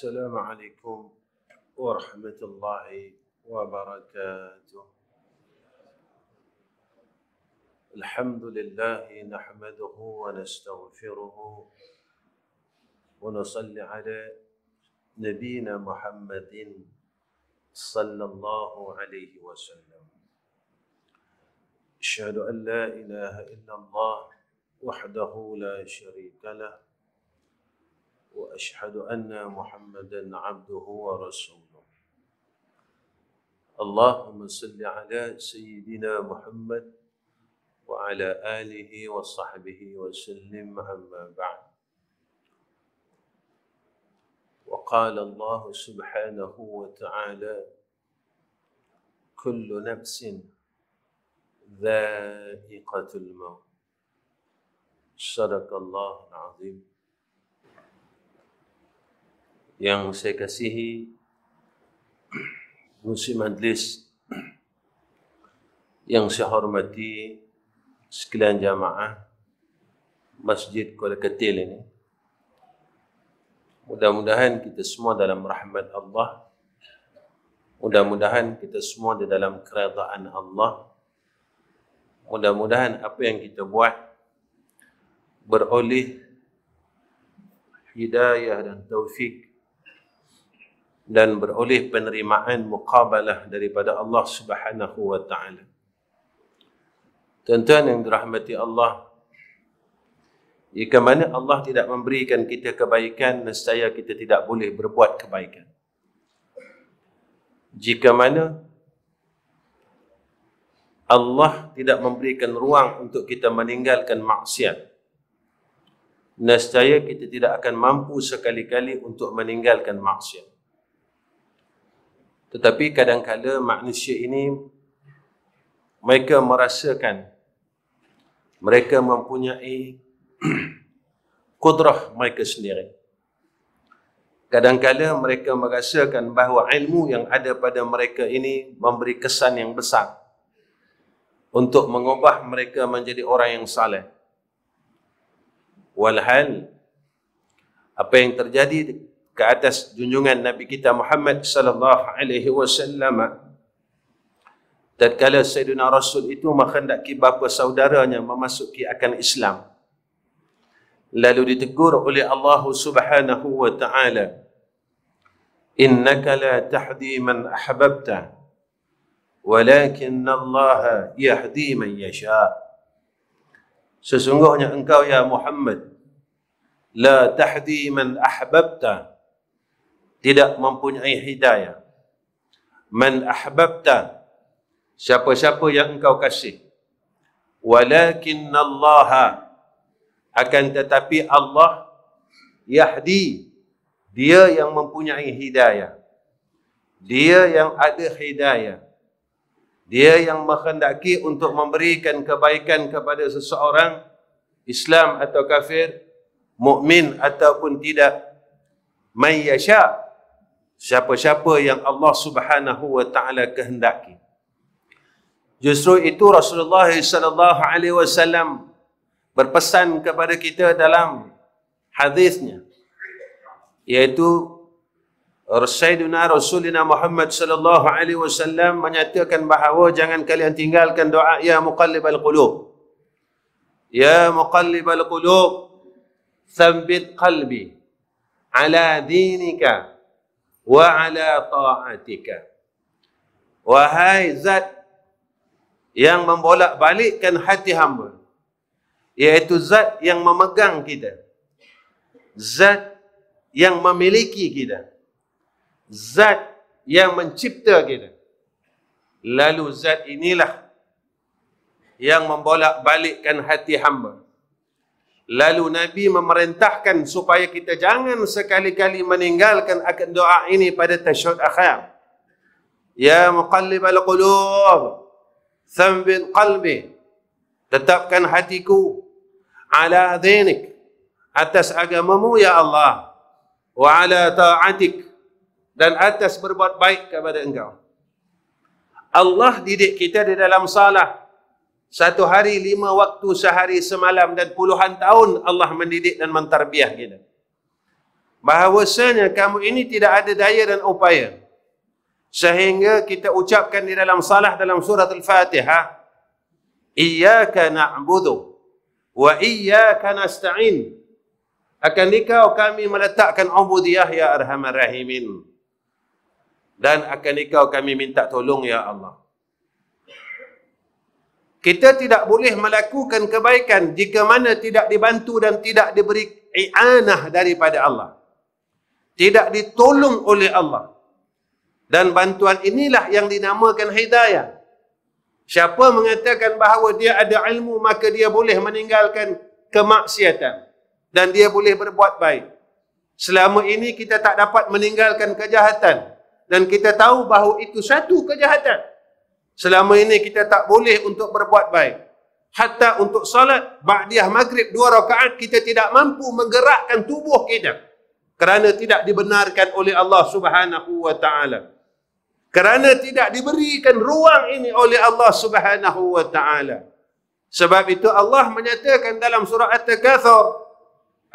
السلام عليكم ورحمة الله وبركاته الحمد لله نحمده ونستغفره ونصلي على نبينا محمد صلى الله عليه وسلم أشهد أن لا إله إلا الله وحده لا شريك له واشهد ان محمدا عبده ورسوله اللهم صل على سيدنا محمد وعلى اله وصحبه وسلم اما بعد وقال الله سبحانه وتعالى كل نفس ذائقه الموت صدق الله العظيم yang saya kasihi Musi Majlis yang saya hormati sekalian jamaah Masjid Kuala Ketil ini mudah-mudahan kita semua dalam rahmat Allah mudah-mudahan kita semua di dalam keredaan Allah mudah-mudahan apa yang kita buat beroleh hidayah dan taufik dan beroleh penerimaan muqabalah daripada Allah Subhanahu wa taala. Tuan-tuan yang dirahmati Allah, jika mana Allah tidak memberikan kita kebaikan, nescaya kita tidak boleh berbuat kebaikan. Jika mana Allah tidak memberikan ruang untuk kita meninggalkan maksiat, nescaya kita tidak akan mampu sekali-kali untuk meninggalkan maksiat. Tetapi kadang kadangkala manusia ini mereka merasakan mereka mempunyai kudrah mereka sendiri. kadang Kadangkala mereka merasakan bahawa ilmu yang ada pada mereka ini memberi kesan yang besar untuk mengubah mereka menjadi orang yang saleh. Walhal apa yang terjadi ke atas junjungan Nabi kita Muhammad sallallahu alaihi wasallam. Tatkala Sayyidina Rasul itu menghendaki bapa saudaranya memasuki akan Islam. Lalu ditegur oleh Allah Subhanahu wa taala. Innaka la tahdi man ahbabta walakin Allah yahdi man yasha. Sesungguhnya engkau ya Muhammad la tahdi man ahbabta tidak mempunyai hidayah man ahbabta siapa-siapa yang engkau kasih Walakin Allah akan tetapi Allah yahdi dia yang mempunyai hidayah dia yang ada hidayah dia yang menghendaki untuk memberikan kebaikan kepada seseorang Islam atau kafir mukmin ataupun tidak may siapa-siapa yang Allah Subhanahu wa taala kehendaki. Justru itu Rasulullah sallallahu alaihi wasallam berpesan kepada kita dalam hadisnya iaitu Sayyidina Rasulina Muhammad sallallahu alaihi wasallam menyatakan bahawa jangan kalian tinggalkan doa ya muqallibal qulub. Ya muqallibal qulub thabbit qalbi ala dinika wa ala ta'atika. Wahai zat yang membolak-balikkan hati hamba. Iaitu zat yang memegang kita. Zat yang memiliki kita. Zat yang mencipta kita. Lalu zat inilah yang membolak-balikkan hati hamba. Lalu Nabi memerintahkan supaya kita jangan sekali-kali meninggalkan akan doa ini pada tashud akhir. Ya muqallib al-qulub, thambil qalbi, tetapkan hatiku ala dhinik, atas agamamu ya Allah, wa ala ta'atik, dan atas berbuat baik kepada engkau. Allah didik kita di dalam salah, satu hari lima waktu sehari semalam dan puluhan tahun Allah mendidik dan mentarbiah kita. Bahawasanya kamu ini tidak ada daya dan upaya. Sehingga kita ucapkan di dalam salah dalam surat Al-Fatihah. Iyaka na'budu wa iyaka nasta'in. Akan dikau kami meletakkan ubudiyah ya arhamar rahimin. Dan akan dikau kami minta tolong ya Allah. Kita tidak boleh melakukan kebaikan jika mana tidak dibantu dan tidak diberi i'anah daripada Allah. Tidak ditolong oleh Allah. Dan bantuan inilah yang dinamakan hidayah. Siapa mengatakan bahawa dia ada ilmu maka dia boleh meninggalkan kemaksiatan dan dia boleh berbuat baik. Selama ini kita tak dapat meninggalkan kejahatan dan kita tahu bahawa itu satu kejahatan. Selama ini kita tak boleh untuk berbuat baik. Hatta untuk salat, ba'diah maghrib dua rakaat kita tidak mampu menggerakkan tubuh kita. Kerana tidak dibenarkan oleh Allah subhanahu wa ta'ala. Kerana tidak diberikan ruang ini oleh Allah subhanahu wa ta'ala. Sebab itu Allah menyatakan dalam surah At-Takathur.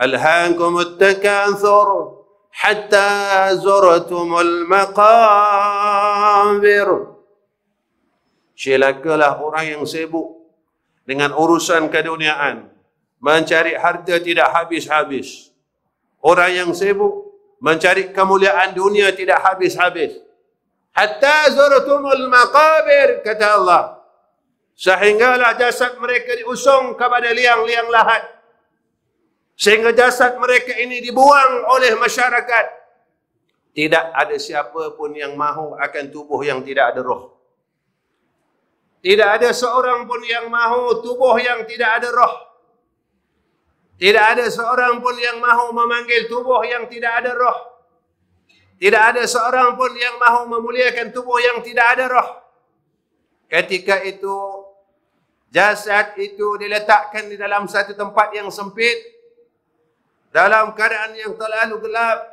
Alhankum At-Takathur. Hatta zuratumul maqabirun. Celakalah orang yang sibuk dengan urusan keduniaan. Mencari harta tidak habis-habis. Orang yang sibuk mencari kemuliaan dunia tidak habis-habis. Hatta zuratumul maqabir, kata Allah. Sehinggalah jasad mereka diusung kepada liang-liang lahat. Sehingga jasad mereka ini dibuang oleh masyarakat. Tidak ada siapa pun yang mahu akan tubuh yang tidak ada roh. Tidak ada seorang pun yang mahu tubuh yang tidak ada roh. Tidak ada seorang pun yang mahu memanggil tubuh yang tidak ada roh. Tidak ada seorang pun yang mahu memuliakan tubuh yang tidak ada roh. Ketika itu, jasad itu diletakkan di dalam satu tempat yang sempit. Dalam keadaan yang terlalu gelap.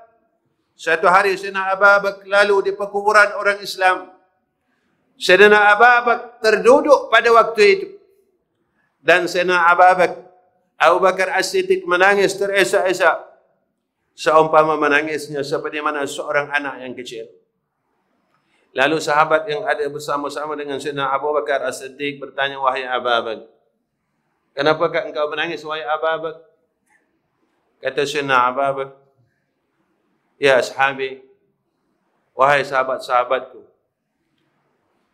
Satu hari Sina Aba lalu di perkuburan orang Islam. Sayyidina Abu Bakar terduduk pada waktu itu. Dan Sayyidina Abu Bakar, Abu Bakar As-Siddiq menangis teresak-esak. Seumpama menangisnya seperti mana seorang anak yang kecil. Lalu sahabat yang ada bersama-sama dengan Sayyidina Abu Bakar As-Siddiq bertanya, Wahai Abu Bakar, kenapa engkau menangis, Wahai Abu Bakar? Kata Sayyidina Abu Bakar, Ya sahabi, Wahai sahabat-sahabatku,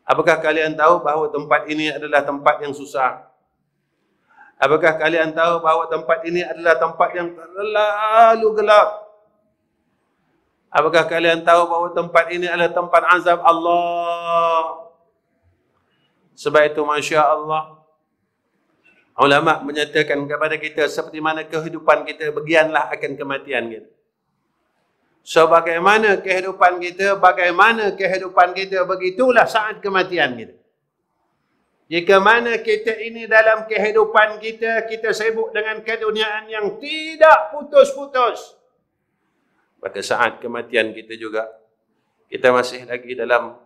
Apakah kalian tahu bahawa tempat ini adalah tempat yang susah? Apakah kalian tahu bahawa tempat ini adalah tempat yang terlalu gelap? Apakah kalian tahu bahawa tempat ini adalah tempat azab Allah? Sebab itu Masya Allah Ulama menyatakan kepada kita seperti mana kehidupan kita begianlah akan kematian kita. So bagaimana kehidupan kita, bagaimana kehidupan kita, begitulah saat kematian kita. Jika mana kita ini dalam kehidupan kita, kita sibuk dengan keduniaan yang tidak putus-putus. pada saat kematian kita juga, kita masih lagi dalam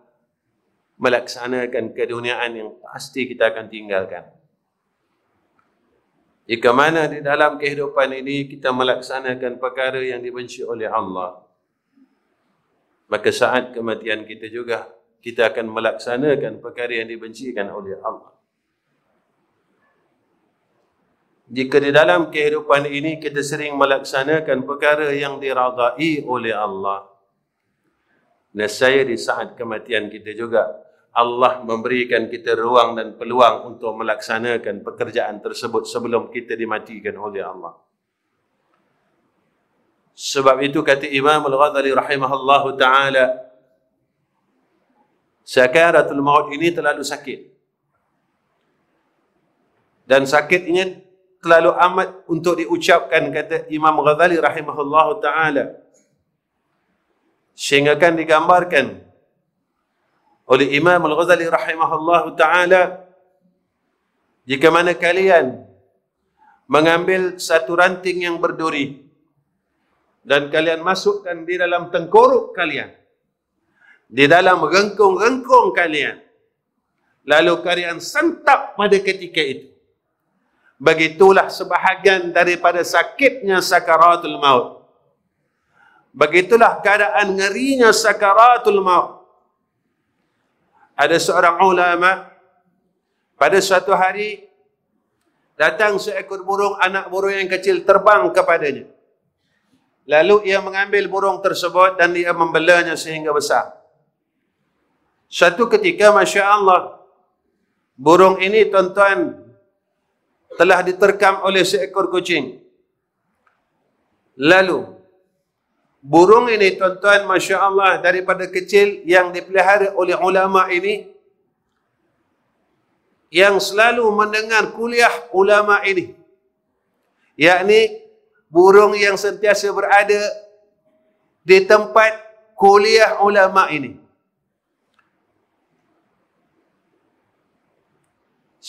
melaksanakan keduniaan yang pasti kita akan tinggalkan. Jika mana di dalam kehidupan ini kita melaksanakan perkara yang dibenci oleh Allah, Maka saat kematian kita juga, kita akan melaksanakan perkara yang dibencikan oleh Allah. Jika di dalam kehidupan ini kita sering melaksanakan perkara yang diradai oleh Allah. Nasaya di saat kematian kita juga. Allah memberikan kita ruang dan peluang untuk melaksanakan pekerjaan tersebut sebelum kita dimatikan oleh Allah. Sebab itu kata Imam Al-Ghazali rahimahallahu taala Sakaratul maut ini terlalu sakit. Dan sakit sakitnya terlalu amat untuk diucapkan kata Imam Ghazali rahimahullahu ta'ala. Sehingga kan digambarkan oleh Imam Al-Ghazali rahimahullahu ta'ala. Jika mana kalian mengambil satu ranting yang berduri dan kalian masukkan di dalam tengkorok kalian di dalam rengkung-rengkung kalian lalu kalian sentap pada ketika itu begitulah sebahagian daripada sakitnya sakaratul maut begitulah keadaan ngerinya sakaratul maut ada seorang ulama pada suatu hari datang seekor burung anak burung yang kecil terbang kepadanya Lalu ia mengambil burung tersebut dan ia membelanya sehingga besar. Satu ketika Masya Allah, burung ini tuan-tuan telah diterkam oleh seekor kucing. Lalu, burung ini tuan-tuan Masya Allah daripada kecil yang dipelihara oleh ulama ini yang selalu mendengar kuliah ulama ini yakni burung yang sentiasa berada di tempat kuliah ulama ini.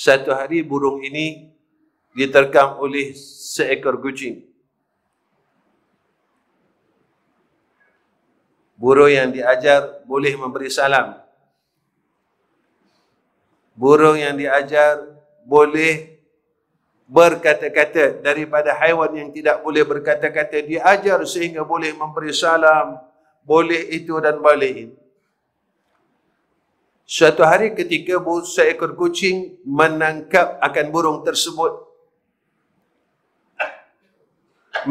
Satu hari burung ini diterkam oleh seekor kucing. Burung yang diajar boleh memberi salam. Burung yang diajar boleh berkata-kata daripada haiwan yang tidak boleh berkata-kata diajar sehingga boleh memberi salam boleh itu dan boleh itu suatu hari ketika seekor kucing menangkap akan burung tersebut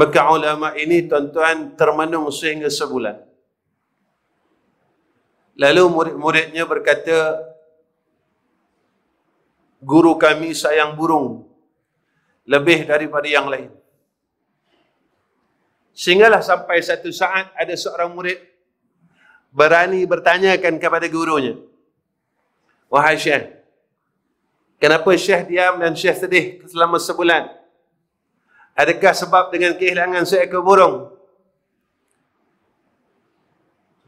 maka ulama ini tuan-tuan termenung sehingga sebulan lalu murid-muridnya berkata guru kami sayang burung lebih daripada yang lain. Sehinggalah sampai satu saat ada seorang murid berani bertanyakan kepada gurunya. Wahai Syekh, kenapa Syekh diam dan Syekh sedih selama sebulan? Adakah sebab dengan kehilangan seekor burung?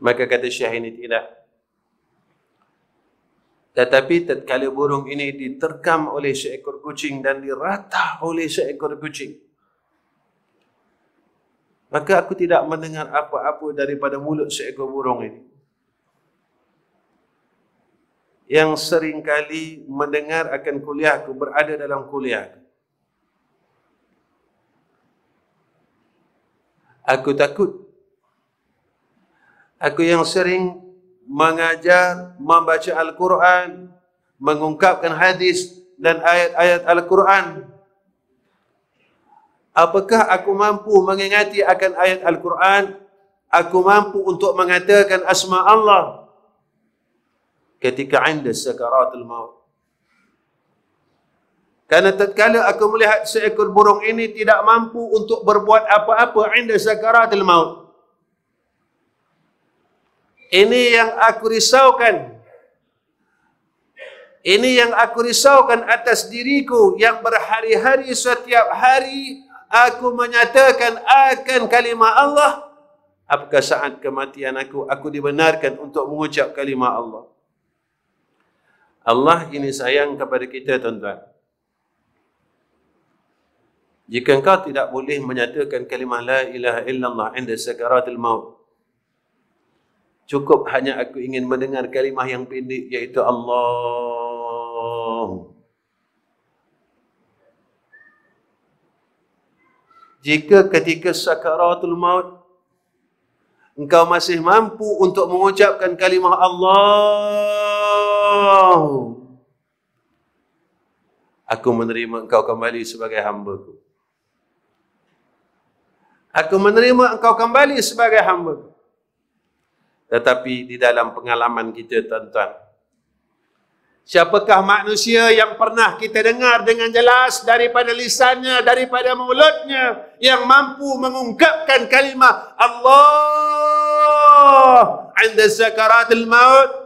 Maka kata Syekh ini tidak. Tetapi tatkala burung ini diterkam oleh seekor kucing dan dirata oleh seekor kucing. Maka aku tidak mendengar apa-apa daripada mulut seekor burung ini. Yang seringkali mendengar akan kuliahku berada dalam kuliah. Aku takut. Aku yang sering mengajar, membaca Al-Quran, mengungkapkan hadis dan ayat-ayat Al-Quran. Apakah aku mampu mengingati akan ayat Al-Quran? Aku mampu untuk mengatakan asma Allah ketika anda sakaratul maut. Karena tatkala aku melihat seekor burung ini tidak mampu untuk berbuat apa-apa anda sakaratul maut. Ini yang aku risaukan. Ini yang aku risaukan atas diriku yang berhari-hari setiap hari aku menyatakan akan kalimah Allah. Apakah saat kematian aku, aku dibenarkan untuk mengucap kalimah Allah. Allah ini sayang kepada kita tuan-tuan. Jika engkau tidak boleh menyatakan kalimah La ilaha illallah anda sakaratul maut, Cukup hanya aku ingin mendengar kalimah yang pendek yaitu Allah. Jika ketika sakaratul maut engkau masih mampu untuk mengucapkan kalimah Allah. Aku menerima engkau kembali sebagai hamba-Ku. Aku menerima engkau kembali sebagai hamba-Ku. Tetapi di dalam pengalaman kita tuan-tuan. Siapakah manusia yang pernah kita dengar dengan jelas daripada lisannya, daripada mulutnya yang mampu mengungkapkan kalimah Allah anda sekaratil maut?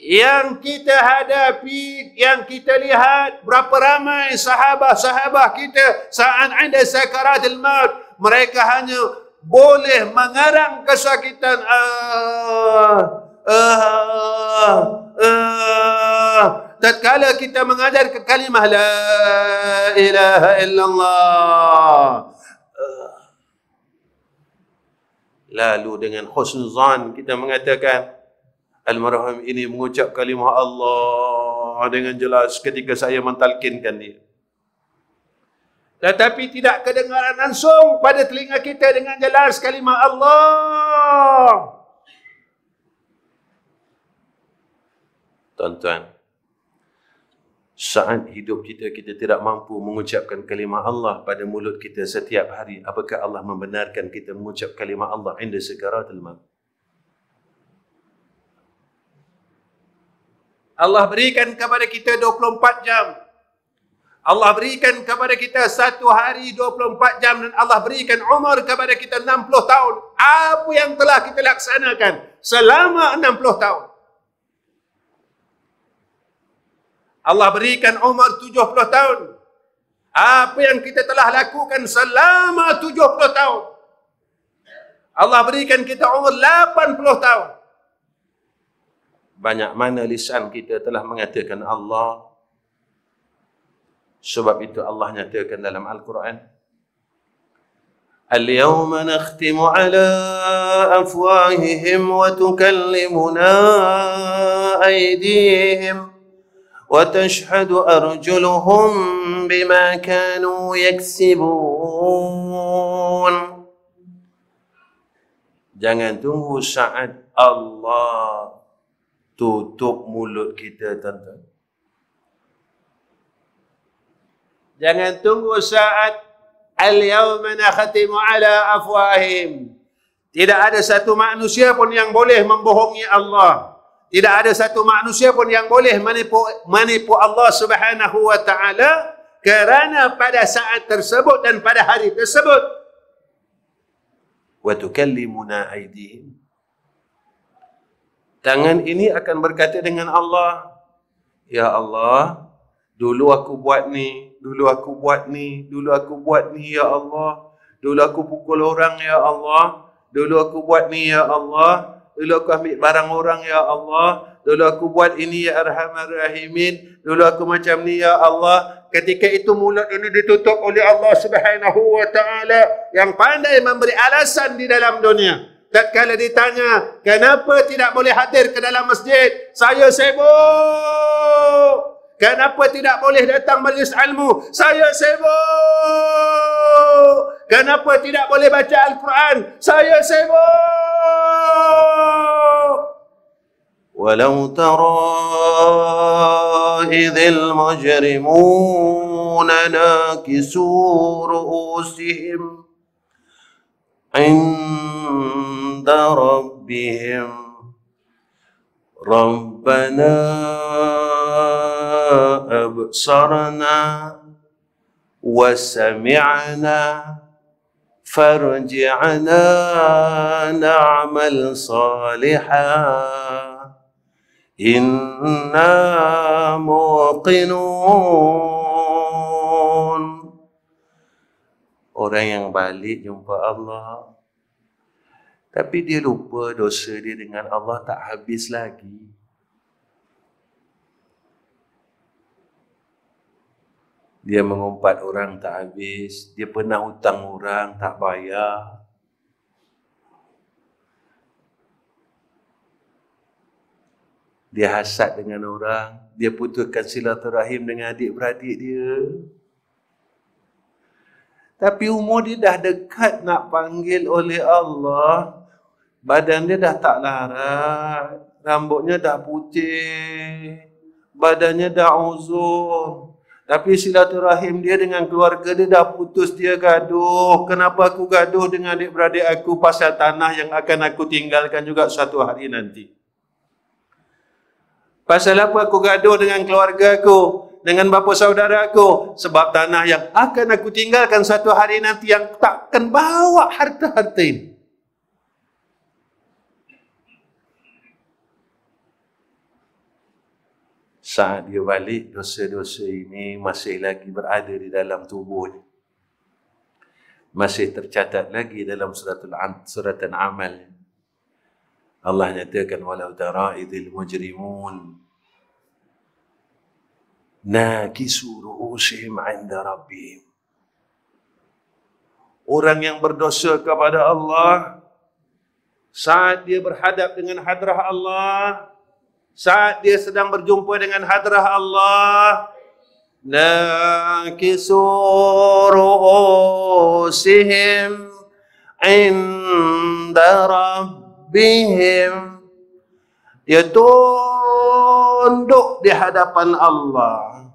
Yang kita hadapi, yang kita lihat berapa ramai sahabat-sahabat kita saat anda sekaratil maut, mereka hanya boleh mengarang kesakitan ah, ah, ah. tatkala uh, uh, uh, kita mengajar ke kalimah la ilaha illallah lalu dengan khusnuzan kita mengatakan almarhum ini mengucap kalimah Allah dengan jelas ketika saya mentalkinkan dia tetapi tidak kedengaran langsung pada telinga kita dengan jelas kalimah Allah. Tuan-tuan, saat hidup kita, kita tidak mampu mengucapkan kalimah Allah pada mulut kita setiap hari. Apakah Allah membenarkan kita mengucap kalimah Allah indah segera telah Allah berikan kepada kita 24 jam Allah berikan kepada kita satu hari 24 jam dan Allah berikan umur kepada kita 60 tahun. Apa yang telah kita laksanakan selama 60 tahun? Allah berikan umur 70 tahun. Apa yang kita telah lakukan selama 70 tahun? Allah berikan kita umur 80 tahun. Banyak mana lisan kita telah mengatakan Allah Sebab itu Allah nyatakan dalam Al-Quran, Al-yawma nakhtimu ala afwahihim wa tukallimuna aidihim wa tashhadu arjuluhum bima kanu yaksibun. Jangan tunggu saat Allah tutup mulut kita tentang Jangan tunggu saat al-yawma nakhatimu ala afwahim. Tidak ada satu manusia pun yang boleh membohongi Allah. Tidak ada satu manusia pun yang boleh menipu, menipu Allah Subhanahu wa taala kerana pada saat tersebut dan pada hari tersebut wa tukallimuna aydihim tangan ini akan berkata dengan Allah ya Allah dulu aku buat ni dulu aku buat ni, dulu aku buat ni ya Allah. Dulu aku pukul orang ya Allah. Dulu aku buat ni ya Allah. Dulu aku ambil barang orang ya Allah. Dulu aku buat ini ya Arhamar Rahimin. Dulu aku macam ni ya Allah. Ketika itu mulut ini ditutup oleh Allah Subhanahu wa taala yang pandai memberi alasan di dalam dunia. tak Tatkala ditanya, kenapa tidak boleh hadir ke dalam masjid? Saya sibuk. Kenapa tidak boleh datang majlis ilmu? Saya sibuk. Kenapa tidak boleh baca Al-Quran? Saya sibuk. Walau tara idzil mujrimuna nakisu ru'usihim 'inda rabbihim ربنا أبصرنا وسمعنا فارجعنا نعمل صالحا إنا موقنون Orang yang balik jumpa Allah Tapi dia lupa dosa dia dengan Allah tak habis lagi. Dia mengumpat orang tak habis. Dia pernah hutang orang tak bayar. Dia hasad dengan orang. Dia putuskan silaturahim dengan adik-beradik dia. Tapi umur dia dah dekat nak panggil oleh Allah badan dia dah tak larat, rambutnya dah putih, badannya dah uzur. Tapi silaturahim dia dengan keluarga dia dah putus, dia gaduh. Kenapa aku gaduh dengan adik-beradik aku pasal tanah yang akan aku tinggalkan juga suatu hari nanti? Pasal apa aku gaduh dengan keluarga aku? Dengan bapa saudara aku? Sebab tanah yang akan aku tinggalkan suatu hari nanti yang takkan bawa harta-harta ini. saat dia balik dosa-dosa ini masih lagi berada di dalam tubuhnya masih tercatat lagi dalam surat al surat al-amal Allah nyatakan walau daraidil mujrimun nakisu ru'usihim 'inda rabbihim orang yang berdosa kepada Allah saat dia berhadap dengan hadrah Allah saat dia sedang berjumpa dengan hadrah Allah nakisurusihim inda rabbihim dia tunduk di hadapan Allah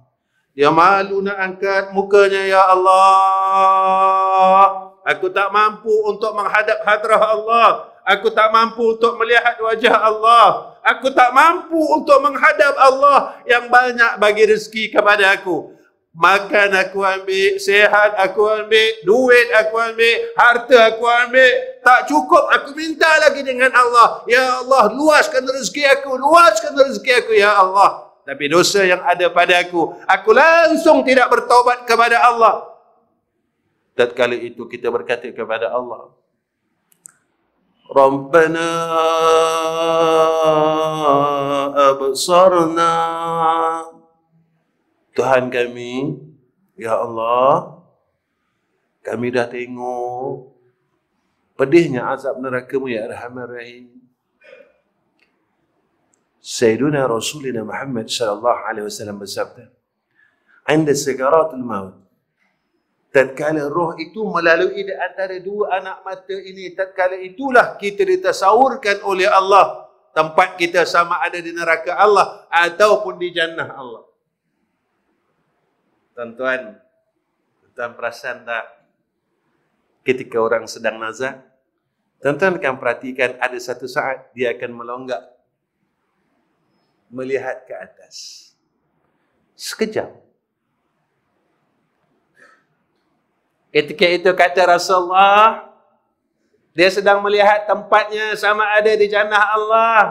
dia malu nak angkat mukanya ya Allah aku tak mampu untuk menghadap hadrah Allah Aku tak mampu untuk melihat wajah Allah. Aku tak mampu untuk menghadap Allah yang banyak bagi rezeki kepada aku. Makan aku ambil, sehat aku ambil, duit aku ambil, harta aku ambil. Tak cukup, aku minta lagi dengan Allah. Ya Allah, luaskan rezeki aku, luaskan rezeki aku, Ya Allah. Tapi dosa yang ada pada aku, aku langsung tidak bertobat kepada Allah. Dan itu kita berkata kepada Allah, ربنا أبصرنا Tuhan kami, Ya Allah, kami dah tengok pedihnya azab neraka-Mu Ya Rahman Rahim. Sayyiduna Rasulina Muhammad sallallahu alaihi wasallam bersabda, "Anda sekaratul maut, Tatkala roh itu melalui di antara dua anak mata ini, tatkala itulah kita ditasawurkan oleh Allah. Tempat kita sama ada di neraka Allah ataupun di jannah Allah. Tuan-tuan, tuan perasan tak ketika orang sedang nazar? Tuan-tuan akan perhatikan ada satu saat dia akan melonggak melihat ke atas. Sekejap. Ketika itu kata Rasulullah, dia sedang melihat tempatnya sama ada di jannah Allah.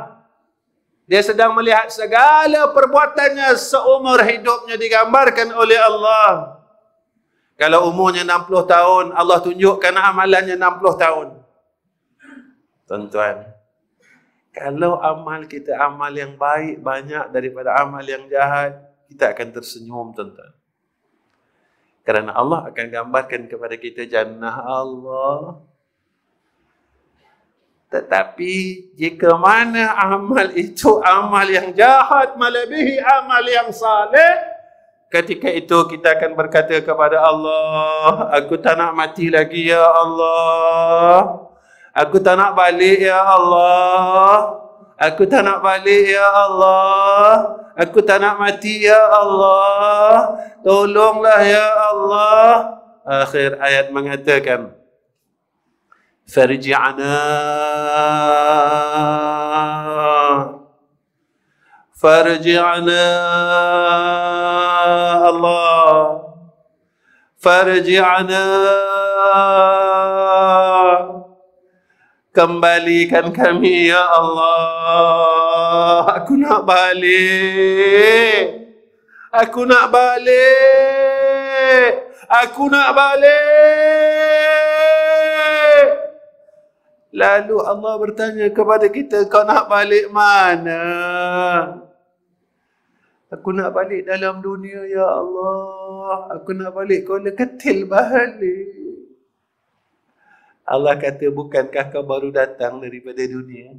Dia sedang melihat segala perbuatannya seumur hidupnya digambarkan oleh Allah. Kalau umurnya 60 tahun, Allah tunjukkan amalannya 60 tahun. Tuan-tuan, kalau amal kita amal yang baik banyak daripada amal yang jahat, kita akan tersenyum, tuan-tuan. Kerana Allah akan gambarkan kepada kita jannah Allah. Tetapi jika mana amal itu amal yang jahat melebihi amal yang saleh, ketika itu kita akan berkata kepada Allah, aku tak nak mati lagi ya Allah. Aku tak nak balik ya Allah. Aku tak nak balik ya Allah. Aku tak nak mati ya Allah. Tolonglah ya Allah. Akhir ayat mengatakan Farji'ana Farji'ana Allah Farji'ana Kembalikan kami ya Allah. Aku nak balik. Aku nak balik. Aku nak balik. Lalu Allah bertanya kepada kita, kau nak balik mana? Aku nak balik dalam dunia ya Allah. Aku nak balik kau ketil balik. Allah kata, bukankah kau baru datang daripada dunia?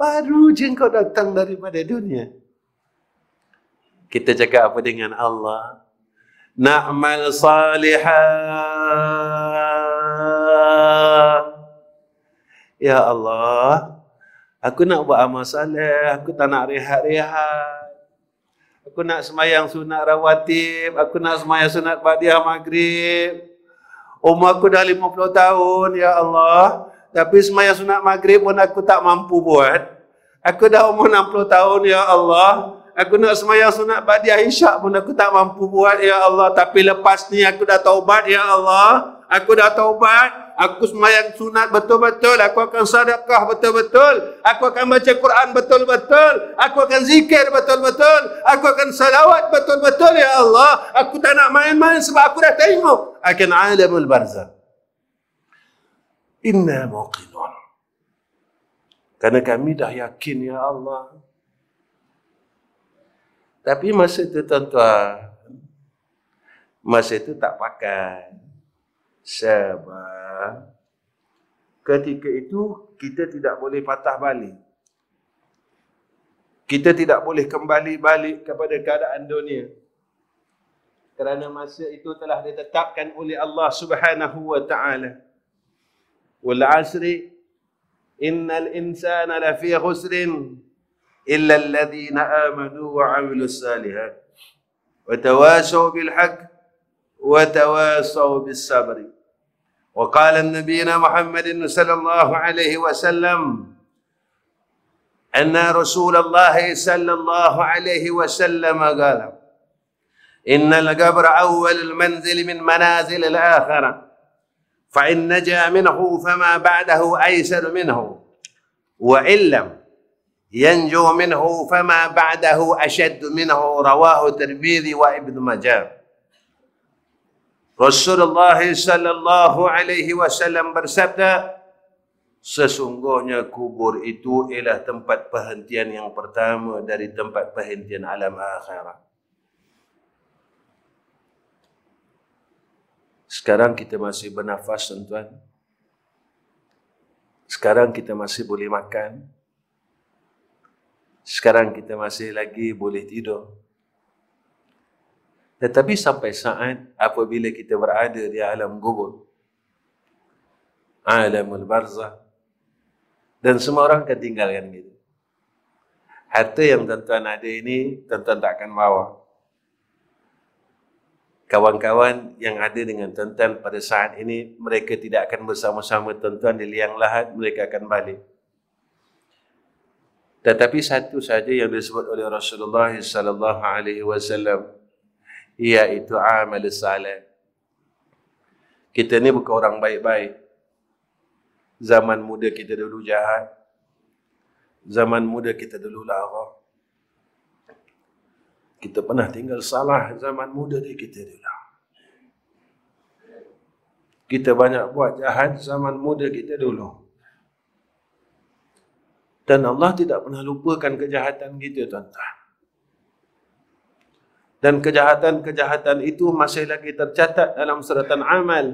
Baru je kau datang daripada dunia. Kita cakap apa dengan Allah? Na'mal salihah. Ya Allah, aku nak buat amal salih, aku tak nak rehat-rehat. Aku nak semayang sunat rawatib. Aku nak semayang sunat badiah maghrib. Umur aku dah lima puluh tahun, Ya Allah. Tapi semayang sunat maghrib pun aku tak mampu buat. Aku dah umur puluh tahun, Ya Allah. Aku nak semayang sunat badiah isyak pun aku tak mampu buat, Ya Allah. Tapi lepas ni aku dah taubat, Ya Allah aku dah taubat, aku semayang sunat betul-betul, aku akan sadaqah betul-betul, aku akan baca Quran betul-betul, aku akan zikir betul-betul, aku akan salawat betul-betul, ya Allah, aku tak nak main-main sebab aku dah tengok. Akan alamul barzah. Inna muqinun. Karena kami dah yakin, ya Allah. Tapi masa itu, tuan-tuan, masa itu tak pakai sabar. Ketika itu kita tidak boleh patah balik. Kita tidak boleh kembali balik kepada keadaan dunia. Kerana masa itu telah ditetapkan oleh Allah Subhanahu wa taala. Wal asri innal insana lafi khusr illa alladhina amanu wa amilus salihat wa tawasaw bil haqq wa tawasaw bis sabri. وقال النبينا محمد صلى الله عليه وسلم أن رسول الله صلى الله عليه وسلم قال إن القبر أول المنزل من منازل الآخرة فإن نجا منه فما بعده أيسر منه وإن لم ينجو منه فما بعده أشد منه رواه الترمذي وابن ماجه Rasulullah sallallahu alaihi wasallam bersabda sesungguhnya kubur itu ialah tempat perhentian yang pertama dari tempat perhentian alam akhirat. Sekarang kita masih bernafas tuan-tuan. Sekarang kita masih boleh makan. Sekarang kita masih lagi boleh tidur. Tetapi sampai saat apabila kita berada di alam kubur, alam barzah, dan semua orang akan tinggalkan kita. Harta yang tuan-tuan ada ini, tuan-tuan tak akan bawa. Kawan-kawan yang ada dengan tuan-tuan pada saat ini, mereka tidak akan bersama-sama tuan-tuan di liang lahat, mereka akan balik. Tetapi satu saja yang disebut oleh Rasulullah sallallahu alaihi wasallam iaitu amal salih. Kita ni bukan orang baik-baik. Zaman muda kita dulu jahat. Zaman muda kita dulu lara. Kita pernah tinggal salah zaman muda ni kita dulu. Kita banyak buat jahat zaman muda kita dulu. Dan Allah tidak pernah lupakan kejahatan kita, tuan-tuan dan kejahatan-kejahatan itu masih lagi tercatat dalam suratan amal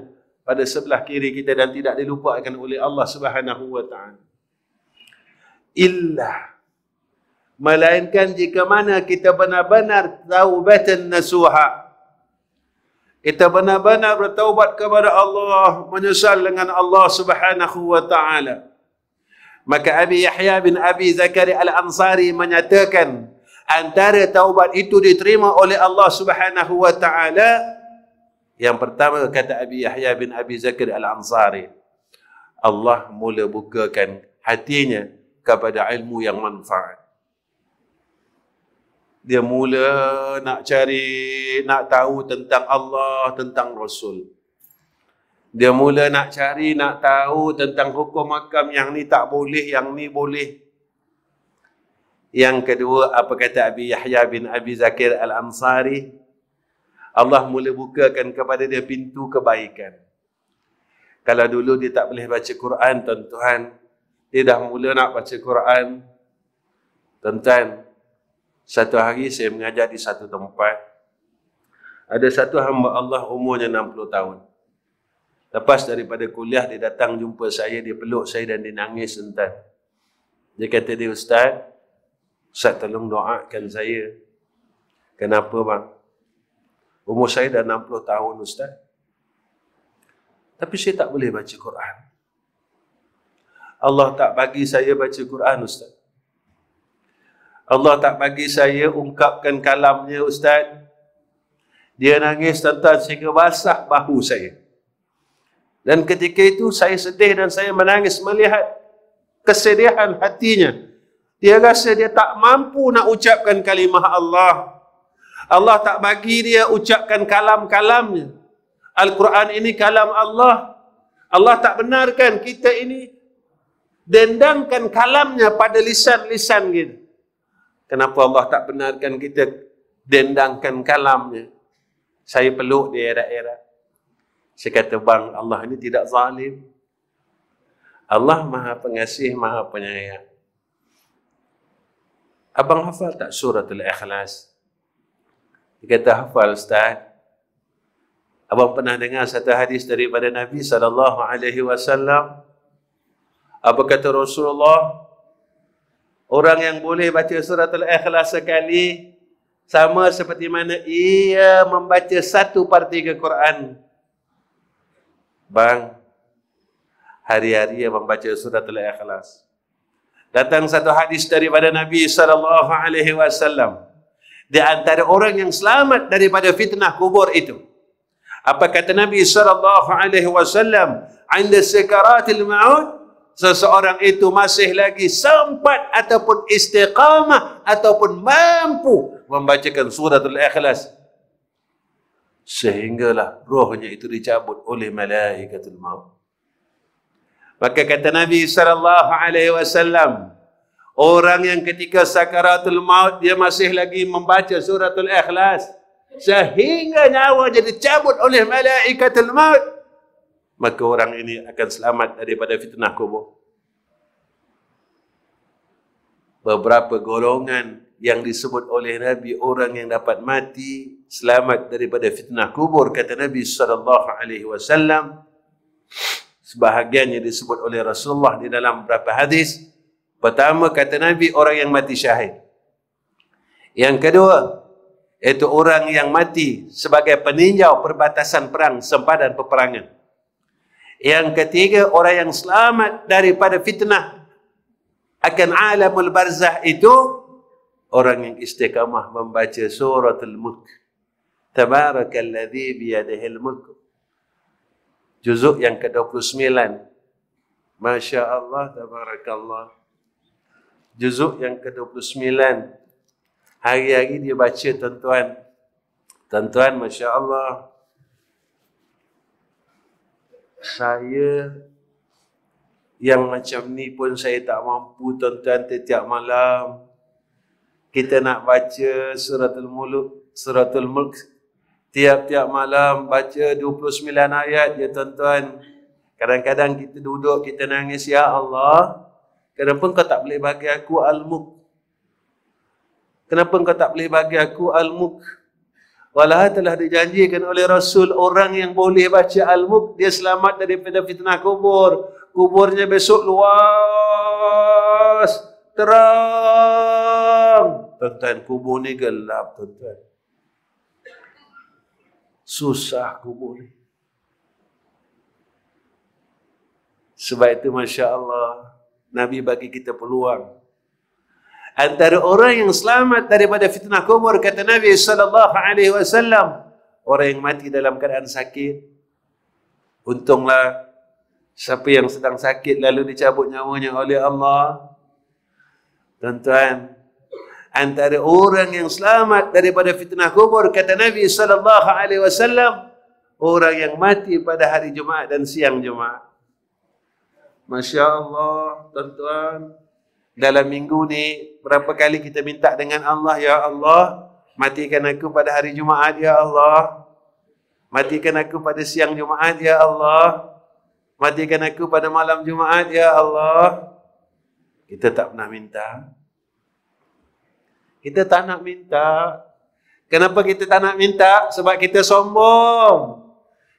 pada sebelah kiri kita dan tidak dilupakan oleh Allah Subhanahu wa taala. Illa melainkan jika mana kita benar-benar taubatan nasuha kita benar-benar bertaubat kepada Allah menyesal dengan Allah Subhanahu wa taala maka Abi Yahya bin Abi Zakari Al-Ansari menyatakan antara taubat itu diterima oleh Allah Subhanahu wa taala yang pertama kata Abi Yahya bin Abi Zakir Al-Ansari Allah mula bukakan hatinya kepada ilmu yang manfaat dia mula nak cari nak tahu tentang Allah tentang Rasul dia mula nak cari nak tahu tentang hukum makam yang ni tak boleh yang ni boleh yang kedua apa kata Abi Yahya bin Abi Zakir Al-Ansari Allah mula bukakan kepada dia pintu kebaikan Kalau dulu dia tak boleh baca Quran tuan-tuan Dia dah mula nak baca Quran Tuan-tuan Satu hari saya mengajar di satu tempat Ada satu hamba Allah umurnya 60 tahun Lepas daripada kuliah dia datang jumpa saya Dia peluk saya dan dia nangis tuan-tuan Dia kata dia ustaz Ustaz tolong doakan saya. Kenapa bang? Umur saya dah 60 tahun Ustaz. Tapi saya tak boleh baca Quran. Allah tak bagi saya baca Quran Ustaz. Allah tak bagi saya ungkapkan kalamnya Ustaz. Dia nangis tuan-tuan sehingga basah bahu saya. Dan ketika itu saya sedih dan saya menangis melihat kesedihan hatinya. Dia rasa dia tak mampu nak ucapkan kalimah Allah. Allah tak bagi dia ucapkan kalam-kalamnya. Al-Quran ini kalam Allah. Allah tak benarkan kita ini dendangkan kalamnya pada lisan-lisan kita. Kenapa Allah tak benarkan kita dendangkan kalamnya? Saya peluk di era-era. Saya kata, bang Allah ini tidak zalim. Allah maha pengasih, maha penyayang. Abang hafal tak surat Al-Ikhlas? Dia kata hafal Ustaz. Abang pernah dengar satu hadis daripada Nabi sallallahu alaihi wasallam. Apa kata Rasulullah? Orang yang boleh baca surat Al-Ikhlas sekali sama seperti mana ia membaca satu parti ke Quran. Bang, hari-hari abang baca surat Al-Ikhlas. Datang satu hadis daripada Nabi sallallahu alaihi wasallam. Di antara orang yang selamat daripada fitnah kubur itu. Apa kata Nabi sallallahu alaihi wasallam? "Inda sakaratil maut" Seseorang itu masih lagi sempat ataupun istiqamah ataupun mampu membacakan surat Al-Ikhlas. Sehinggalah rohnya itu dicabut oleh malaikatul maut. Maka kata Nabi sallallahu alaihi wasallam orang yang ketika sakaratul maut dia masih lagi membaca suratul ikhlas sehingga nyawa jadi cabut oleh malaikatul maut maka orang ini akan selamat daripada fitnah kubur beberapa golongan yang disebut oleh Nabi orang yang dapat mati selamat daripada fitnah kubur kata Nabi sallallahu alaihi wasallam sebahagian yang disebut oleh Rasulullah di dalam beberapa hadis. Pertama kata Nabi orang yang mati syahid. Yang kedua itu orang yang mati sebagai peninjau perbatasan perang sempadan peperangan. Yang ketiga orang yang selamat daripada fitnah akan alamul barzah itu orang yang istiqamah membaca suratul mulk. Tabarakalladzi biyadihil mulk juzuk yang ke-29. Masya Allah, tabarakallah. Juzuk yang ke-29. Hari-hari dia baca tuan-tuan. Tuan-tuan, Masya Allah. Saya yang macam ni pun saya tak mampu tuan-tuan tiap malam. Kita nak baca suratul muluk, suratul mulk Tiap-tiap malam baca 29 ayat ya tuan-tuan. Kadang-kadang kita duduk, kita nangis, Ya Allah, kenapa kau tak boleh bagi aku al-muk? Kenapa kau tak boleh bagi aku al-muk? Walau telah dijanjikan oleh Rasul, orang yang boleh baca al-muk, dia selamat daripada fitnah kubur. Kuburnya besok luas, terang. Tuan-tuan, kubur ni gelap, tuan-tuan susah kuburi. Sebab itu Masya Allah, Nabi bagi kita peluang. Antara orang yang selamat daripada fitnah kubur, kata Nabi SAW, orang yang mati dalam keadaan sakit, untunglah siapa yang sedang sakit lalu dicabut nyawanya oleh Allah. Tuan-tuan, antara orang yang selamat daripada fitnah kubur kata Nabi sallallahu alaihi wasallam orang yang mati pada hari Jumaat dan siang Jumaat. Masya-Allah, tuan-tuan, dalam minggu ni berapa kali kita minta dengan Allah ya Allah matikan aku pada hari Jumaat ya Allah matikan aku pada siang Jumaat ya Allah matikan aku pada malam Jumaat ya Allah kita tak pernah minta kita tak nak minta. Kenapa kita tak nak minta? Sebab kita sombong.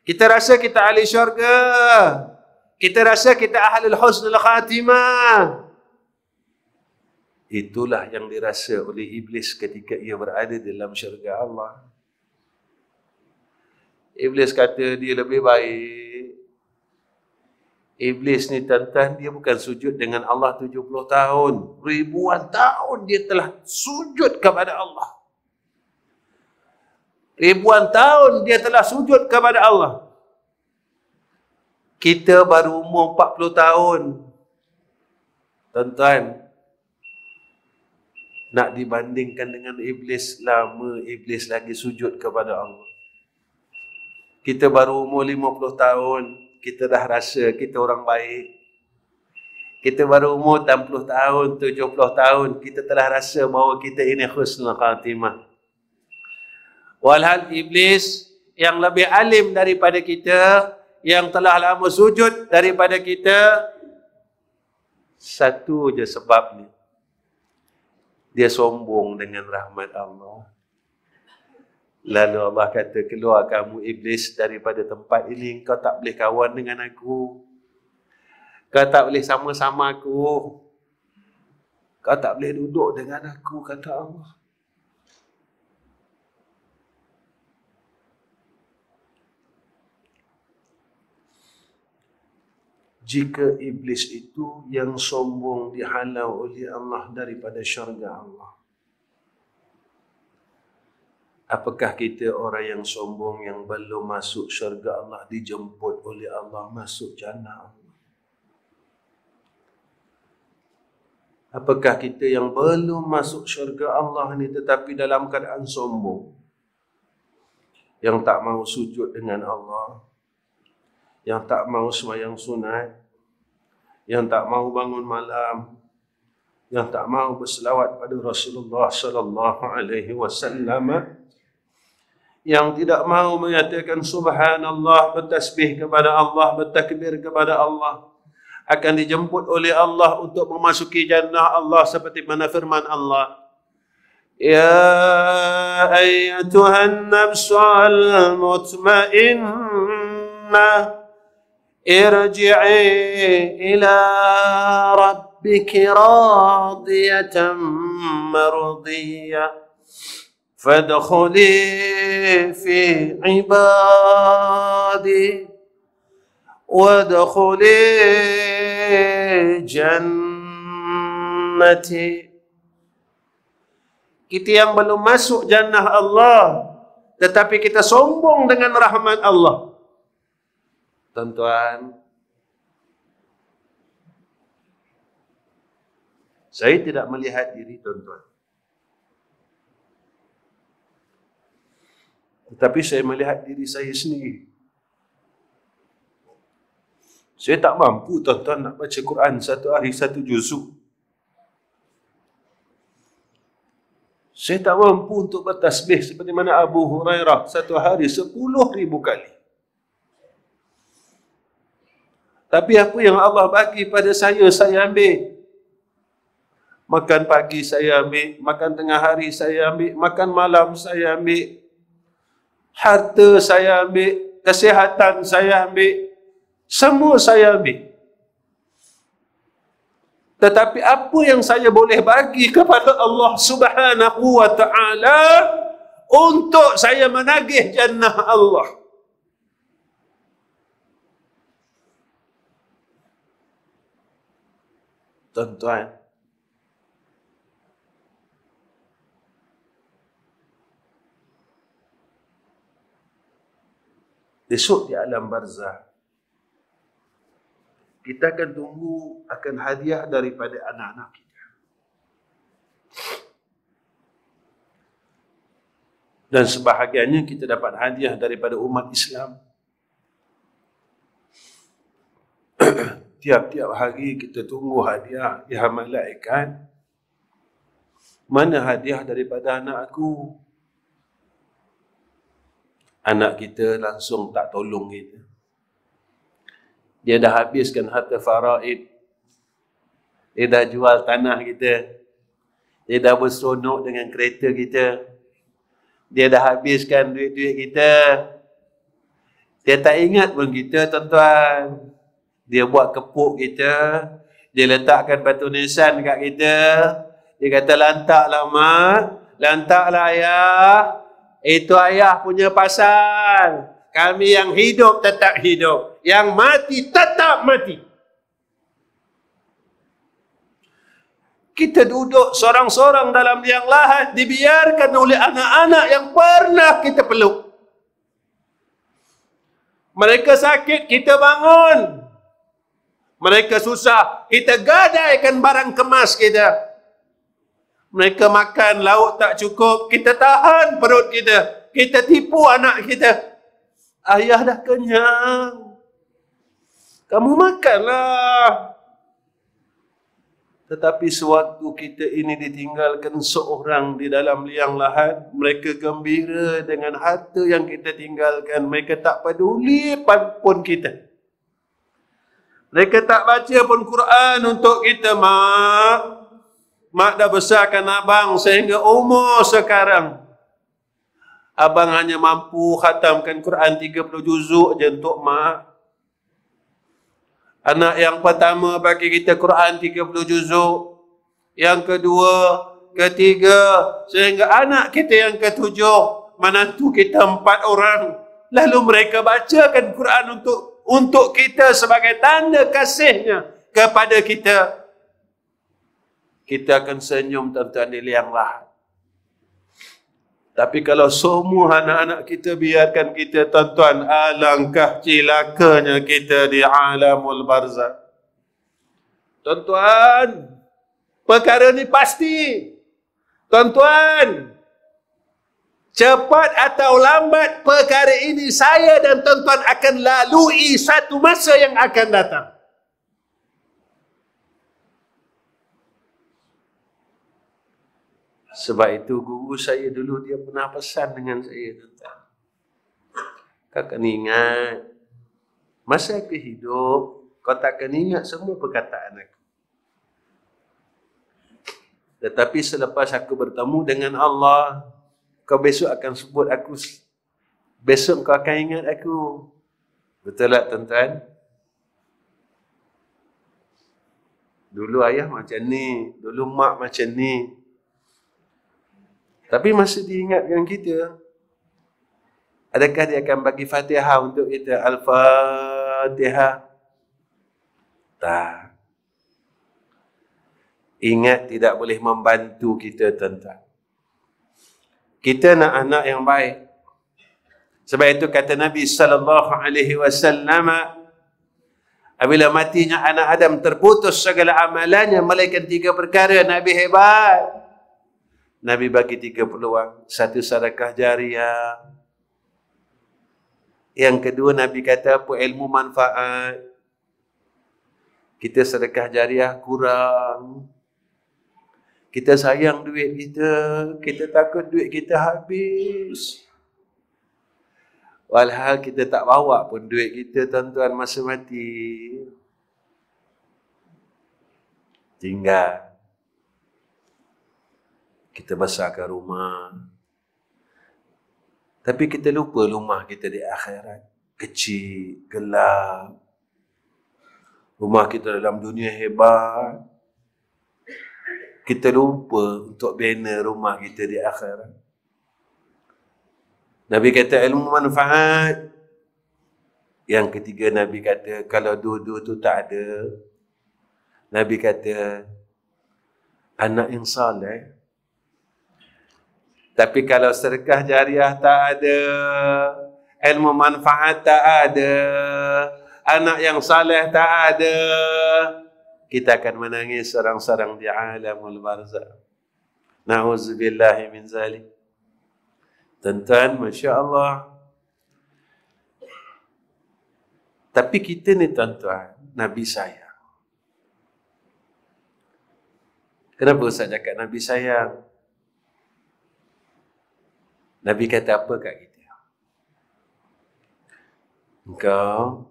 Kita rasa kita ahli syurga. Kita rasa kita ahli husnul khatimah. Itulah yang dirasa oleh iblis ketika ia berada dalam syurga Allah. Iblis kata dia lebih baik Iblis ni tuan-tuan dia bukan sujud dengan Allah 70 tahun. Ribuan tahun dia telah sujud kepada Allah. Ribuan tahun dia telah sujud kepada Allah. Kita baru umur 40 tahun. Tuan-tuan, nak dibandingkan dengan iblis lama, iblis lagi sujud kepada Allah. Kita baru umur 50 tahun, kita dah rasa kita orang baik. Kita baru umur 60 tahun, 70 tahun, kita telah rasa bahawa kita ini khusnul khatimah. Walhal iblis yang lebih alim daripada kita, yang telah lama sujud daripada kita, satu je sebab ni. Dia sombong dengan rahmat Allah. Lalu Allah kata, keluar kamu iblis daripada tempat ini. Kau tak boleh kawan dengan aku. Kau tak boleh sama-sama aku. Kau tak boleh duduk dengan aku, kata Allah. Jika iblis itu yang sombong dihalau oleh Allah daripada syurga Allah. Apakah kita orang yang sombong yang belum masuk syurga Allah dijemput oleh Allah masuk jannah Apakah kita yang belum masuk syurga Allah ni tetapi dalam keadaan sombong? Yang tak mau sujud dengan Allah? Yang tak mau semayang sunat? Yang tak mau bangun malam? Yang tak mau berselawat pada Rasulullah sallallahu alaihi wasallam? Hmm yang tidak mahu menyatakan subhanallah bertasbih kepada Allah bertakbir kepada Allah akan dijemput oleh Allah untuk memasuki jannah Allah seperti mana firman Allah Ya ayatuhan nafsul mutmainna, irji'i ila rabbiki radiyatan mardiyah فادخلي fi عبادي وادخلي jannati. kita yang belum masuk jannah Allah tetapi kita sombong dengan rahmat Allah tuan-tuan saya tidak melihat diri tuan-tuan tapi saya melihat diri saya sendiri. Saya tak mampu tuan-tuan nak baca Quran satu hari satu juzuk. Saya tak mampu untuk bertasbih seperti mana Abu Hurairah satu hari sepuluh ribu kali. Tapi apa yang Allah bagi pada saya, saya ambil. Makan pagi saya ambil, makan tengah hari saya ambil, makan malam saya ambil, harta saya ambil, kesihatan saya ambil, semua saya ambil. Tetapi apa yang saya boleh bagi kepada Allah Subhanahu wa taala untuk saya menagih jannah Allah. Tuan-tuan, Besok di alam barzah kita akan tunggu akan hadiah daripada anak-anak kita. Dan sebahagiannya kita dapat hadiah daripada umat Islam. Tiap-tiap hari kita tunggu hadiah di malaikat. Mana hadiah daripada anak aku? anak kita langsung tak tolong kita. Dia dah habiskan harta faraid. Dia dah jual tanah kita. Dia dah bersonok dengan kereta kita. Dia dah habiskan duit-duit kita. Dia tak ingat pun kita tuan-tuan. Dia buat kepuk kita. Dia letakkan batu nisan dekat kita. Dia kata lantaklah mak. Lantaklah ayah. Itu ayah punya pasal. Kami yang hidup tetap hidup. Yang mati tetap mati. Kita duduk seorang-seorang dalam liang lahat dibiarkan oleh anak-anak yang pernah kita peluk. Mereka sakit, kita bangun. Mereka susah, kita gadaikan barang kemas kita mereka makan lauk tak cukup, kita tahan perut kita. Kita tipu anak kita. Ayah dah kenyang. Kamu makanlah. Tetapi sewaktu kita ini ditinggalkan seorang di dalam liang lahat, mereka gembira dengan harta yang kita tinggalkan. Mereka tak peduli pun kita. Mereka tak baca pun Quran untuk kita, mak. Mak dah besarkan abang sehingga umur sekarang. Abang hanya mampu khatamkan Quran 30 juzuk je untuk mak. Anak yang pertama bagi kita Quran 30 juzuk. Yang kedua, ketiga, sehingga anak kita yang ketujuh. Menantu kita empat orang. Lalu mereka bacakan Quran untuk untuk kita sebagai tanda kasihnya kepada kita kita akan senyum tuan-tuan diliarlah. Tapi kalau semua anak-anak kita biarkan kita tuan-tuan, alangkah cilakanya kita di alamul barzah. Tuan-tuan, perkara ni pasti. Tuan-tuan, cepat atau lambat perkara ini saya dan tuan-tuan akan lalui satu masa yang akan datang. Sebab itu guru saya dulu dia pernah pesan dengan saya tuan Kau kena ingat masa aku hidup kau tak kena ingat semua perkataan aku. Tetapi selepas aku bertemu dengan Allah, kau besok akan sebut aku. Besok kau akan ingat aku. Betul tak tuan-tuan? Dulu ayah macam ni, dulu mak macam ni, tapi masa diingatkan kita, adakah dia akan bagi fatihah untuk kita? Al-Fatihah. Tak. Ingat tidak boleh membantu kita tentang. Kita nak anak yang baik. Sebab itu kata Nabi sallallahu alaihi wasallam apabila matinya anak Adam terputus segala amalannya malaikat tiga perkara Nabi hebat. Nabi bagi tiga peluang. Satu sadakah jariah. Yang kedua Nabi kata apa ilmu manfaat. Kita sedekah jariah kurang. Kita sayang duit kita. Kita takut duit kita habis. Walhal kita tak bawa pun duit kita tuan-tuan masa mati. Tinggal kita besarkan rumah tapi kita lupa rumah kita di akhirat kecil gelap rumah kita dalam dunia hebat kita lupa untuk bina rumah kita di akhirat Nabi kata ilmu manfaat yang ketiga Nabi kata kalau dua-dua tu tak ada Nabi kata anak yang saleh tapi kalau serkah jariah tak ada, ilmu manfaat tak ada, anak yang saleh tak ada, kita akan menangis serang-serang di alamul barzah. Nauzubillah min zalik. masya-Allah. Tapi kita ni tuan-tuan, Nabi sayang. Kenapa Ustaz cakap Nabi sayang? Nabi kata apa kat kita? Engkau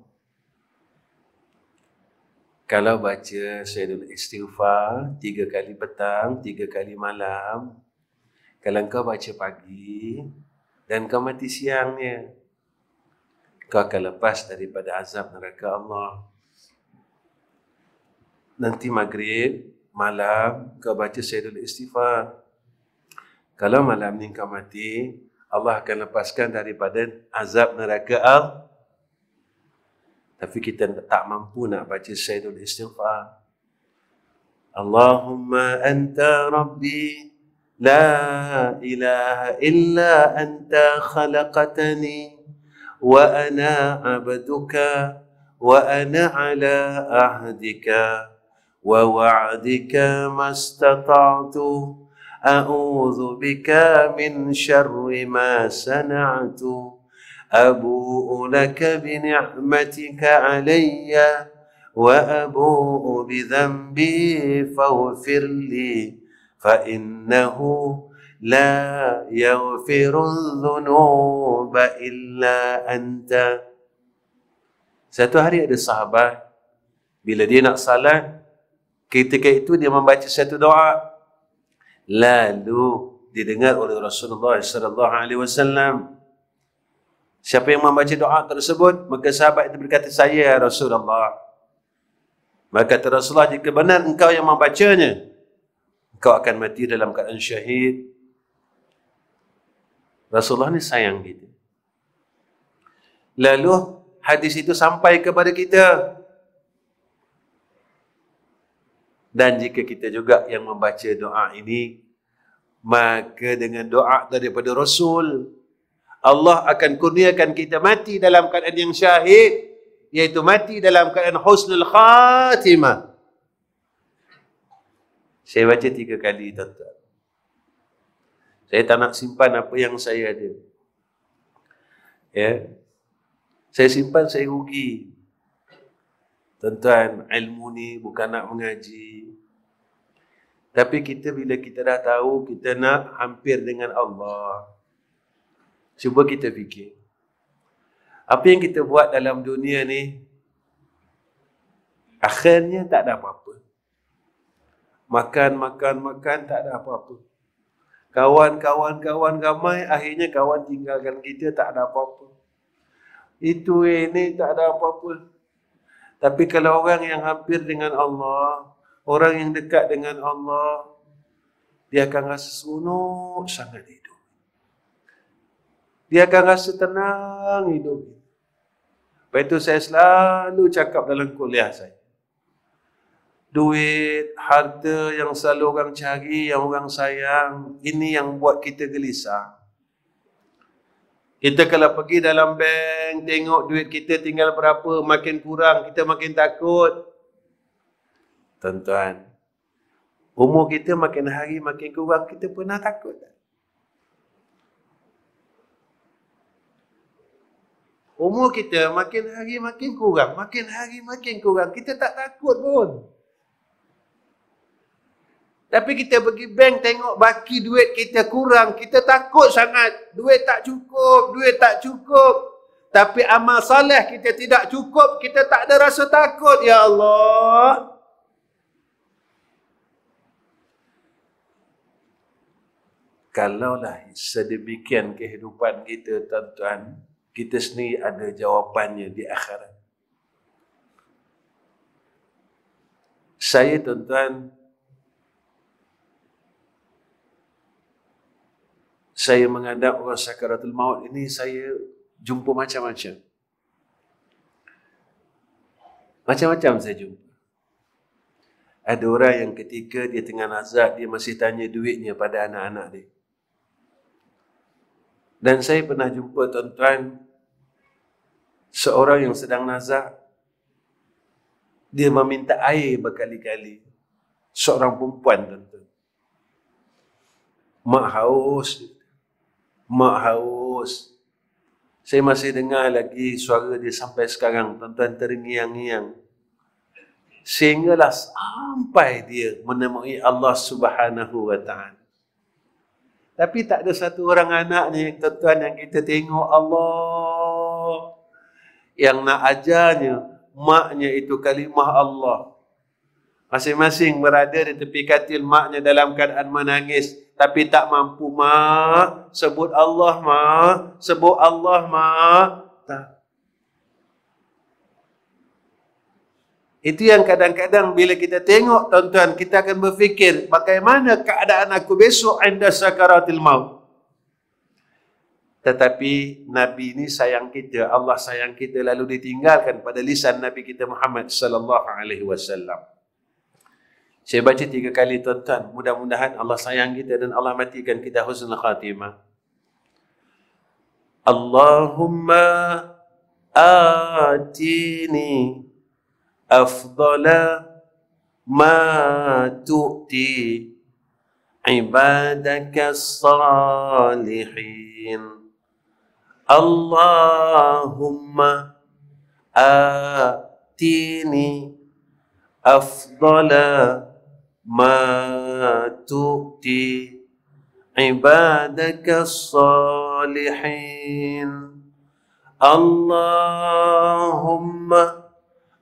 kalau baca Sayyidul Istighfar tiga kali petang, tiga kali malam, kalau engkau baca pagi dan kau mati siangnya, kau akan lepas daripada azab neraka Allah. Nanti maghrib, malam, kau baca Sayyidul Istighfar kalau malam ni kau mati, Allah akan lepaskan daripada azab neraka al. Tapi kita tak mampu nak baca Sayyidul Istighfar. Allahumma anta rabbi la ilaha illa anta khalaqatani wa ana abduka wa ana ala ahdika wa wa'dika mastata'tuh أعوذ بك من شر ما صنعت أبوء لك بنعمتك علي وأبوء بذنبي فاغفر لي فإنه لا يغفر الذنوب إلا أنت Satu hari ada sahabat, bila dia nak salat, ketika itu dia membaca satu doa lalu didengar oleh Rasulullah sallallahu alaihi wasallam. Siapa yang membaca doa tersebut, maka sahabat itu berkata, "Saya ya Rasulullah." Maka kata Rasulullah, "Jika benar engkau yang membacanya, engkau akan mati dalam keadaan syahid." Rasulullah ni sayang kita. Lalu hadis itu sampai kepada kita. Dan jika kita juga yang membaca doa ini, maka dengan doa daripada Rasul, Allah akan kurniakan kita mati dalam keadaan yang syahid, iaitu mati dalam keadaan husnul khatimah. Saya baca tiga kali tuan-tuan. Saya tak nak simpan apa yang saya ada. Ya. Saya simpan saya rugi. Tuan-tuan, ilmu ni bukan nak mengaji. Tapi kita bila kita dah tahu, kita nak hampir dengan Allah. Cuba kita fikir. Apa yang kita buat dalam dunia ni, akhirnya tak ada apa-apa. Makan, makan, makan, tak ada apa-apa. Kawan, kawan, kawan ramai, akhirnya kawan tinggalkan kita, tak ada apa-apa. Itu ini tak ada apa-apa. Tapi kalau orang yang hampir dengan Allah, orang yang dekat dengan Allah, dia akan rasa sunuk sangat hidup. Dia akan rasa tenang hidup. Lepas itu saya selalu cakap dalam kuliah saya. Duit, harta yang selalu orang cari, yang orang sayang, ini yang buat kita gelisah. Kita kalau pergi dalam bank tengok duit kita tinggal berapa, makin kurang, kita makin takut. Tuan-tuan, umur kita makin hari makin kurang, kita pernah takut tak? Umur kita makin hari makin kurang, makin hari makin kurang, kita tak takut pun. Tapi kita pergi bank tengok baki duit kita kurang. Kita takut sangat. Duit tak cukup. Duit tak cukup. Tapi amal salih kita tidak cukup. Kita tak ada rasa takut. Ya Allah. Kalaulah sedemikian kehidupan kita tuan-tuan. Kita sendiri ada jawapannya di akhirat. Saya tuan-tuan saya menghadap orang sakaratul maut ini saya jumpa macam-macam. Macam-macam saya jumpa. Ada orang yang ketika dia tengah nazak, dia masih tanya duitnya pada anak-anak dia. Dan saya pernah jumpa tuan-tuan, seorang yang sedang nazak, dia meminta air berkali-kali. Seorang perempuan tuan-tuan. Mak haus, dia mak haus. Saya masih dengar lagi suara dia sampai sekarang. Tuan-tuan teringiang-ingiang. Sehinggalah sampai dia menemui Allah Subhanahu wa taala. Tapi tak ada satu orang anak ni tuan-tuan yang kita tengok Allah yang nak ajarnya maknya itu kalimah Allah. Masing-masing berada di tepi katil maknya dalam keadaan menangis tapi tak mampu mak sebut Allah mak sebut Allah mak tak Itu yang kadang-kadang bila kita tengok tuan-tuan kita akan berfikir bagaimana keadaan aku besok inda sakaratil maut. Tetapi Nabi ini sayang kita, Allah sayang kita lalu ditinggalkan pada lisan Nabi kita Muhammad sallallahu alaihi wasallam. Saya baca tiga kali tuan-tuan. Mudah-mudahan Allah sayang kita dan Allah matikan kita husnul khatimah. Allahumma atini afdala ma tu'ti ibadaka salihin. Allahumma atini afdala ma ما تؤتي عبادك الصالحين اللهم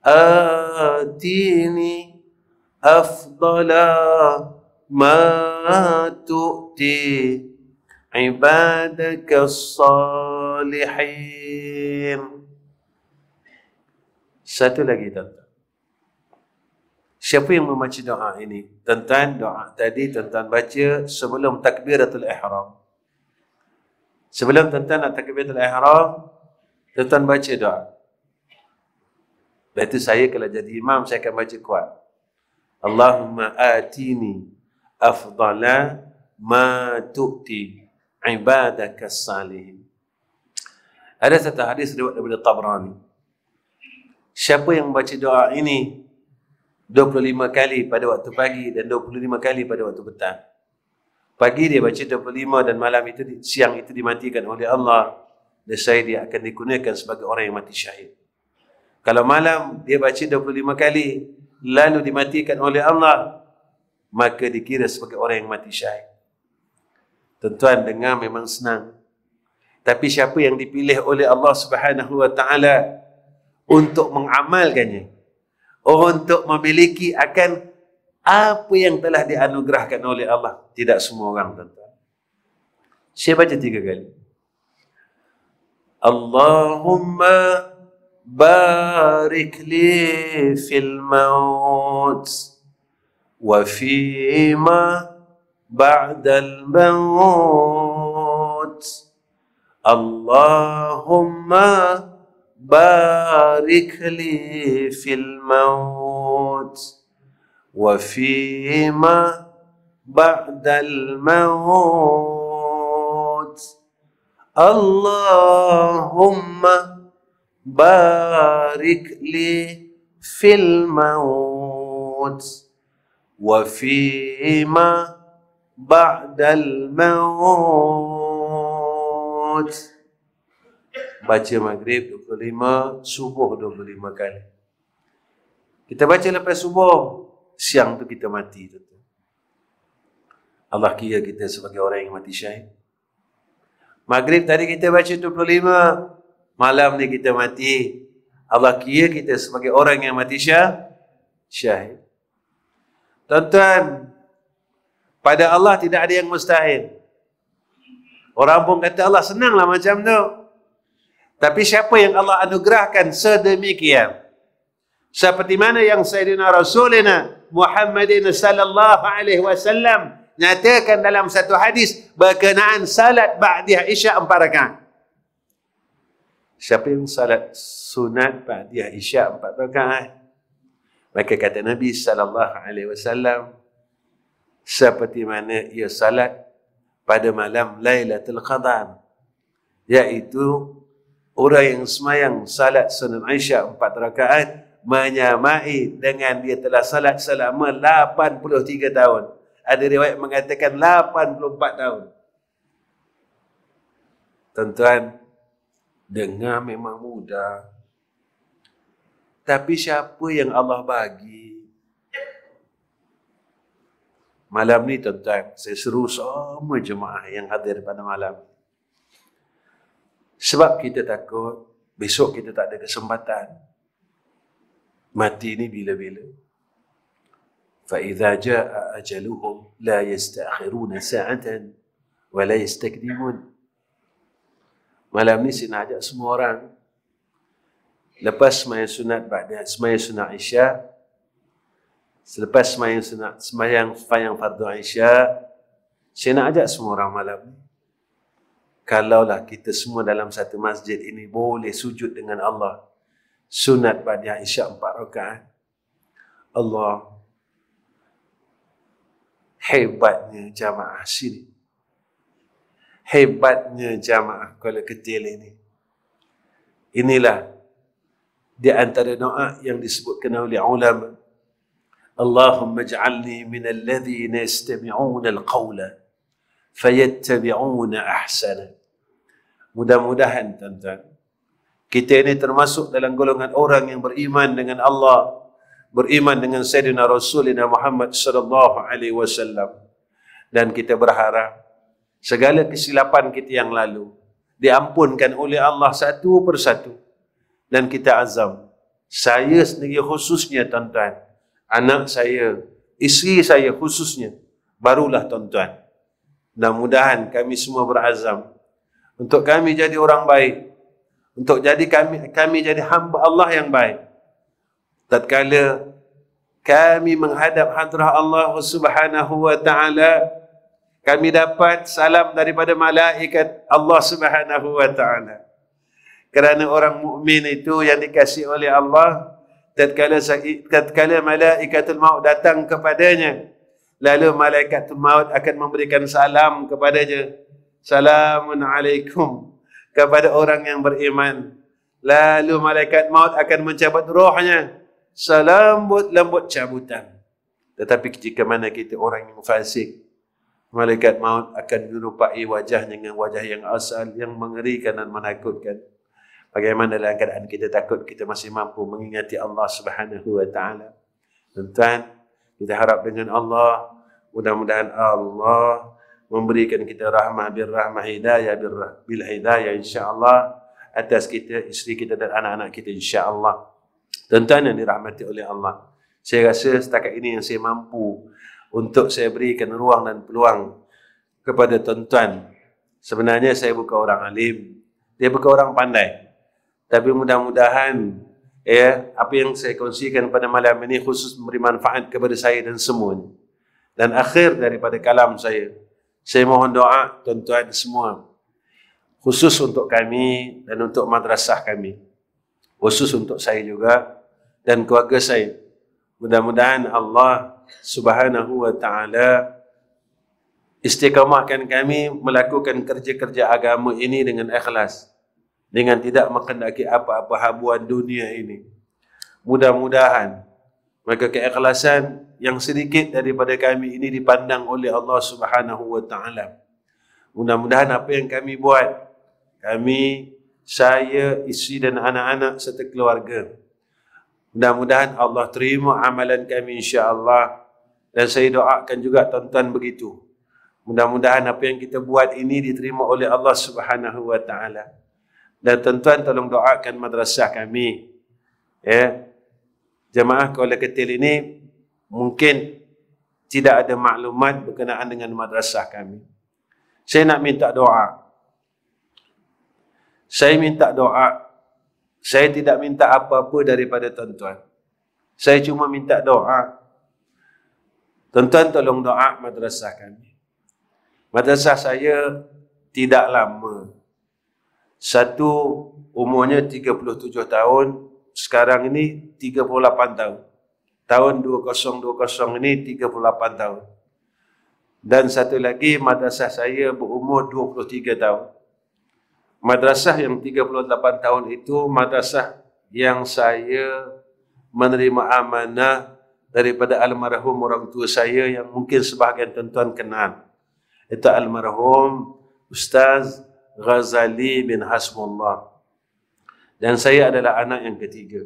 آتيني أفضل ما تؤتي عبادك الصالحين Satu lagi Siapa yang membaca doa ini? Tentang doa tadi, tentang baca sebelum takbiratul ihram. Sebelum tentang nak takbiratul ihram, tentang baca doa. Berarti saya kalau jadi imam, saya akan baca kuat. Allahumma atini afdala ma tu'ti ibadaka salihin. Ada satu hadis dari Abu Tabrani. Siapa yang baca doa ini, 25 kali pada waktu pagi dan 25 kali pada waktu petang. Pagi dia baca 25 dan malam itu siang itu dimatikan oleh Allah. Dan saya dia akan dikurniakan sebagai orang yang mati syahid. Kalau malam dia baca 25 kali lalu dimatikan oleh Allah maka dikira sebagai orang yang mati syahid. Tuan-tuan dengar memang senang. Tapi siapa yang dipilih oleh Allah Subhanahu untuk mengamalkannya? Oh, untuk memiliki akan apa yang telah dianugerahkan oleh Allah tidak semua orang tentu saya baca tiga kali Allahumma barik li fil maut wa fi ma ba'da al maut Allahumma بارك لي في الموت وفيما بعد الموت اللهم بارك لي في الموت وفيما بعد الموت baca maghrib 25, subuh 25 kali. Kita baca lepas subuh, siang tu kita mati. Tu. Allah kira kita sebagai orang yang mati syahid. Maghrib tadi kita baca 25, malam ni kita mati. Allah kira kita sebagai orang yang mati syahid. Tuan-tuan, pada Allah tidak ada yang mustahil. Orang pun kata Allah senanglah macam tu. Tapi siapa yang Allah anugerahkan sedemikian? Seperti mana yang Sayyidina Rasulina Muhammadin sallallahu alaihi wasallam nyatakan dalam satu hadis berkenaan salat ba'diyah isya empat rakaat. Siapa yang salat sunat ba'diyah isya empat rakaat? Maka kata Nabi sallallahu alaihi wasallam seperti mana ia salat pada malam Lailatul Qadar iaitu Orang yang semayang salat sunnah Aisyah empat rakaat menyamai dengan dia telah salat selama 83 tahun. Ada riwayat mengatakan 84 tahun. Tuan-tuan, dengar memang mudah. Tapi siapa yang Allah bagi? Malam ni tuan-tuan, saya seru semua jemaah yang hadir pada malam sebab kita takut besok kita tak ada kesempatan. Mati ni bila-bila. Fa idza jaa ajaluhum la yastakhiruna sa'atan wa la yastakdimun. Malam ni saya nak ajak semua orang lepas sembahyang sunat ba'da sembahyang sunat isya selepas sembahyang sunat sembahyang fardu isya saya nak ajak semua orang malam ni kalaulah kita semua dalam satu masjid ini boleh sujud dengan Allah sunat badia isyak empat rakaat Allah hebatnya jamaah sini hebatnya jamaah kuala kecil ini inilah di antara doa yang disebutkan oleh ulama Allahumma ja'alni min alladhina yastami'una al-qawla fayattabi'una ahsana. Mudah-mudahan tuan-tuan kita ini termasuk dalam golongan orang yang beriman dengan Allah, beriman dengan Sayyidina Rasulina Muhammad sallallahu alaihi wasallam dan kita berharap segala kesilapan kita yang lalu diampunkan oleh Allah satu persatu dan kita azam saya sendiri khususnya tuan-tuan anak saya isteri saya khususnya barulah tuan-tuan mudah-mudahan kami semua berazam untuk kami jadi orang baik untuk jadi kami kami jadi hamba Allah yang baik tatkala kami menghadap hadrah Allah Subhanahu wa taala kami dapat salam daripada malaikat Allah Subhanahu wa taala kerana orang mukmin itu yang dikasihi oleh Allah tatkala tatkala malaikatul maut datang kepadanya lalu malaikatul maut akan memberikan salam kepadanya Salamun alaikum kepada orang yang beriman. Lalu malaikat maut akan mencabut rohnya. Salam lembut cabutan. Tetapi jika mana kita orang yang fasik, malaikat maut akan menyerupai wajah dengan wajah yang asal, yang mengerikan dan menakutkan. Bagaimana dalam keadaan kita takut, kita masih mampu mengingati Allah Subhanahu Wa Taala. Tuan, kita harap dengan Allah, mudah-mudahan Allah memberikan kita rahmah bil rahmah hidayah bil bil hidayah insyaallah atas kita isteri kita dan anak-anak kita insyaallah tuan-tuan yang dirahmati oleh Allah saya rasa setakat ini yang saya mampu untuk saya berikan ruang dan peluang kepada tuan-tuan sebenarnya saya bukan orang alim dia bukan orang pandai tapi mudah-mudahan ya apa yang saya kongsikan pada malam ini khusus memberi manfaat kepada saya dan semuanya dan akhir daripada kalam saya saya mohon doa tuan-tuan semua. Khusus untuk kami dan untuk madrasah kami. Khusus untuk saya juga dan keluarga saya. Mudah-mudahan Allah Subhanahu wa taala istiqamahkan kami melakukan kerja-kerja agama ini dengan ikhlas dengan tidak mengendaki apa-apa habuan dunia ini. Mudah-mudahan maka keikhlasan yang sedikit daripada kami ini dipandang oleh Allah Subhanahu wa taala. Mudah-mudahan apa yang kami buat kami saya isteri dan anak-anak serta keluarga. Mudah-mudahan Allah terima amalan kami insya-Allah dan saya doakan juga tuan-tuan begitu. Mudah-mudahan apa yang kita buat ini diterima oleh Allah Subhanahu wa taala. Dan tuan-tuan tolong doakan madrasah kami. Ya. Jemaah Kuala Ketil ini mungkin tidak ada maklumat berkenaan dengan madrasah kami. Saya nak minta doa. Saya minta doa. Saya tidak minta apa-apa daripada tuan-tuan. Saya cuma minta doa. Tuan-tuan tolong doa madrasah kami. Madrasah saya tidak lama. Satu umurnya 37 tahun, sekarang ini 38 tahun tahun 2020 ini 38 tahun. Dan satu lagi madrasah saya berumur 23 tahun. Madrasah yang 38 tahun itu madrasah yang saya menerima amanah daripada almarhum orang tua saya yang mungkin sebahagian tuan-tuan kenal. Itu almarhum Ustaz Ghazali bin Hasbullah. Dan saya adalah anak yang ketiga.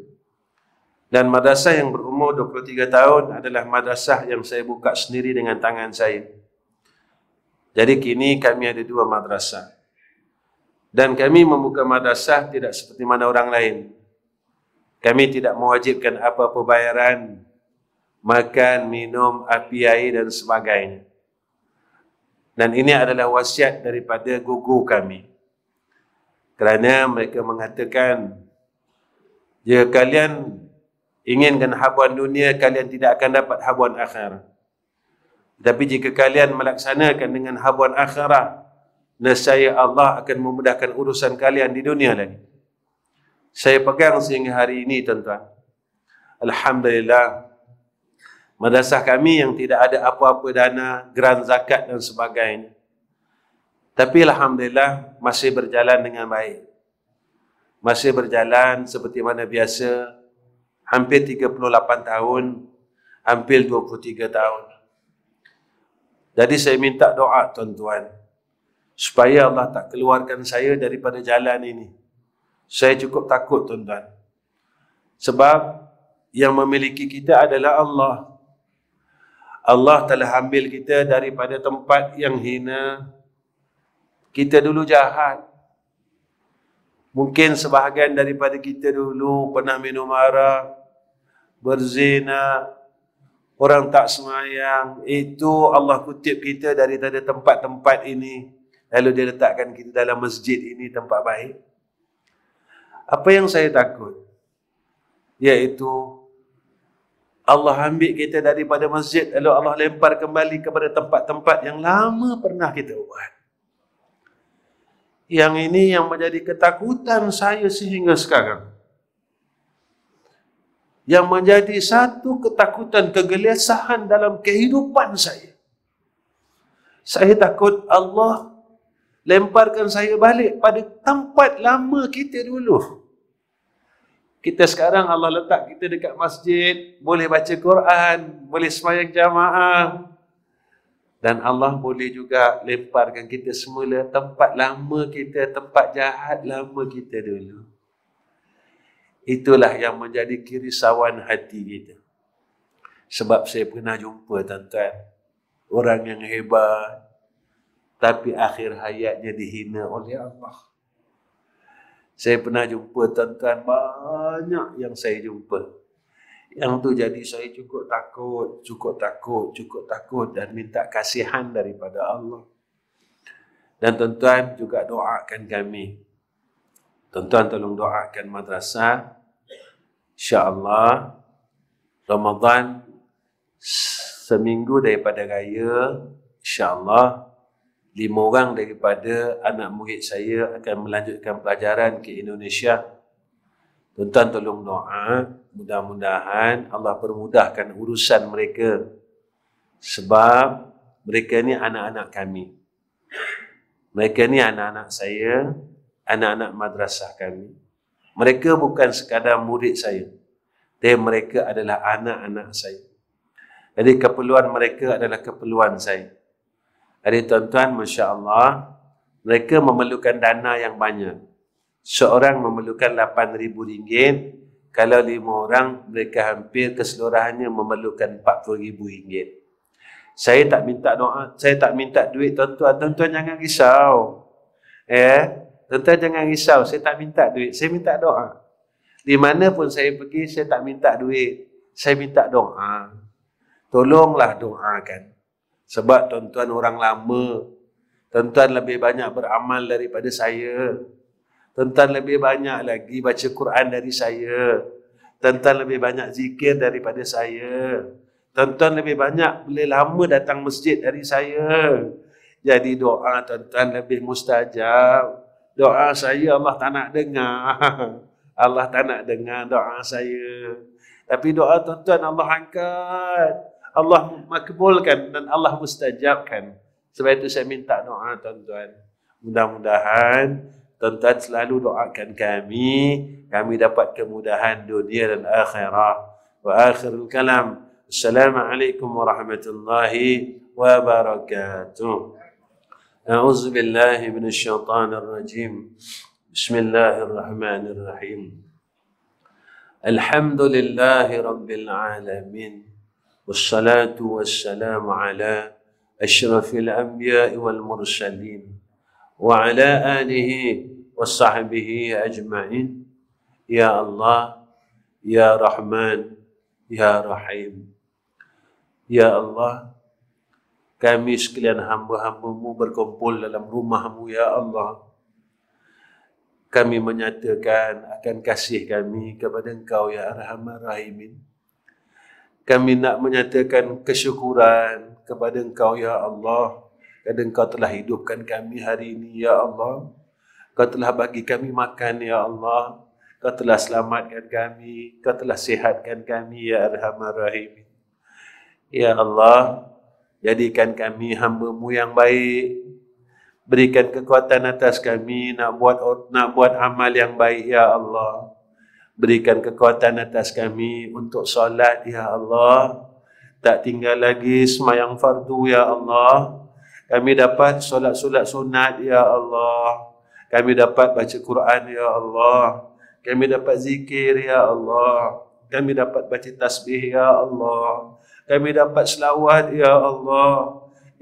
Dan madrasah yang berumur 23 tahun adalah madrasah yang saya buka sendiri dengan tangan saya. Jadi kini kami ada dua madrasah. Dan kami membuka madrasah tidak seperti mana orang lain. Kami tidak mewajibkan apa-apa bayaran, makan, minum, api air dan sebagainya. Dan ini adalah wasiat daripada gugu kami. Kerana mereka mengatakan, jika ya kalian inginkan habuan dunia kalian tidak akan dapat habuan akhir. tapi jika kalian melaksanakan dengan habuan akhirat nescaya Allah akan memudahkan urusan kalian di dunia lagi saya pegang sehingga hari ini tuan-tuan alhamdulillah madrasah kami yang tidak ada apa-apa dana geran zakat dan sebagainya tapi alhamdulillah masih berjalan dengan baik masih berjalan seperti mana biasa hampir 38 tahun, hampir 23 tahun. Jadi saya minta doa tuan-tuan, supaya Allah tak keluarkan saya daripada jalan ini. Saya cukup takut tuan-tuan. Sebab yang memiliki kita adalah Allah. Allah telah ambil kita daripada tempat yang hina. Kita dulu jahat. Mungkin sebahagian daripada kita dulu pernah minum arak berzina, orang tak semayang. Itu Allah kutip kita dari tadi tempat-tempat ini. Lalu dia letakkan kita dalam masjid ini tempat baik. Apa yang saya takut? Iaitu Allah ambil kita daripada masjid lalu Allah lempar kembali kepada tempat-tempat yang lama pernah kita buat. Yang ini yang menjadi ketakutan saya sehingga sekarang yang menjadi satu ketakutan kegelisahan dalam kehidupan saya. Saya takut Allah lemparkan saya balik pada tempat lama kita dulu. Kita sekarang Allah letak kita dekat masjid, boleh baca Quran, boleh semayang jamaah. Dan Allah boleh juga lemparkan kita semula tempat lama kita, tempat jahat lama kita dulu. Itulah yang menjadi kirisauan hati kita. Sebab saya pernah jumpa tuan-tuan, orang yang hebat, tapi akhir hayatnya dihina oleh Allah. Saya pernah jumpa tuan-tuan, banyak yang saya jumpa. Yang tu jadi saya cukup takut, cukup takut, cukup takut dan minta kasihan daripada Allah. Dan tuan-tuan juga doakan kami Tuan-tuan tolong doakan madrasah. InsyaAllah Ramadhan seminggu daripada raya. InsyaAllah lima orang daripada anak murid saya akan melanjutkan pelajaran ke Indonesia. Tuan-tuan tolong doa. Mudah-mudahan Allah permudahkan urusan mereka. Sebab mereka ni anak-anak kami. Mereka ni anak-anak saya anak-anak madrasah kami. Mereka bukan sekadar murid saya. Tapi mereka adalah anak-anak saya. Jadi keperluan mereka adalah keperluan saya. Jadi tuan-tuan, Masya Allah, mereka memerlukan dana yang banyak. Seorang memerlukan rm ringgit, Kalau lima orang, mereka hampir keseluruhannya memerlukan rm ringgit. Saya tak minta doa, saya tak minta duit tuan-tuan. Tuan-tuan jangan risau. Eh, Tuan-tuan jangan risau, saya tak minta duit, saya minta doa. Di mana pun saya pergi, saya tak minta duit, saya minta doa. Tolonglah doakan. Sebab tuan-tuan orang lama, tuan-tuan lebih banyak beramal daripada saya. Tuan-tuan lebih banyak lagi baca Quran dari saya. Tuan-tuan lebih banyak zikir daripada saya. Tuan-tuan lebih banyak boleh lama datang masjid dari saya. Jadi doa tuan-tuan lebih mustajab doa saya Allah tak nak dengar. Allah tak nak dengar doa saya. Tapi doa tuan-tuan Allah angkat. Allah makbulkan dan Allah mustajabkan. Sebab itu saya minta doa tuan-tuan. Mudah-mudahan tuan-tuan selalu doakan kami. Kami dapat kemudahan dunia dan akhirah. Wa akhirul kalam. Assalamualaikum warahmatullahi wabarakatuh. أعوذ بالله من الشيطان الرجيم بسم الله الرحمن الرحيم الحمد لله رب العالمين والصلاة والسلام على أشرف الأنبياء والمرسلين وعلى آله وصحبه أجمعين يا الله يا رحمن يا رحيم يا الله kami sekalian hamba-hambamu berkumpul dalam rumahmu, Ya Allah. Kami menyatakan akan kasih kami kepada engkau, Ya Arhamar Rahimin. Kami nak menyatakan kesyukuran kepada engkau, Ya Allah. Kerana engkau telah hidupkan kami hari ini, Ya Allah. Kau telah bagi kami makan, Ya Allah. Kau telah selamatkan kami. Kau telah sihatkan kami, Ya Arhamar Rahimin. Ya Allah, Jadikan kami hamba-Mu yang baik. Berikan kekuatan atas kami nak buat nak buat amal yang baik ya Allah. Berikan kekuatan atas kami untuk solat ya Allah. Tak tinggal lagi semayang fardu ya Allah. Kami dapat solat-solat sunat ya Allah. Kami dapat baca Quran ya Allah. Kami dapat zikir ya Allah. Kami dapat baca tasbih ya Allah kami dapat selawat ya Allah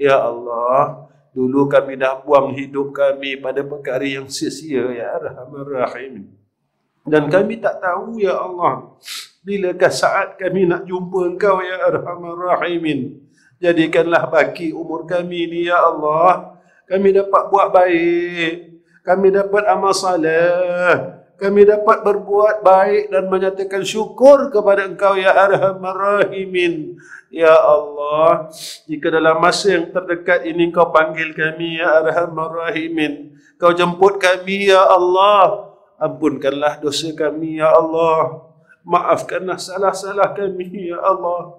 ya Allah dulu kami dah buang hidup kami pada perkara yang sia-sia ya arhamar rahim dan kami tak tahu ya Allah bilakah saat kami nak jumpa engkau ya arhamar rahim. jadikanlah baki umur kami ni ya Allah kami dapat buat baik kami dapat amal saleh kami dapat berbuat baik dan menyatakan syukur kepada engkau ya arhamar rahimin ya Allah jika dalam masa yang terdekat ini engkau panggil kami ya arhamar rahimin kau jemput kami ya Allah ampunkanlah dosa kami ya Allah maafkanlah salah-salah kami ya Allah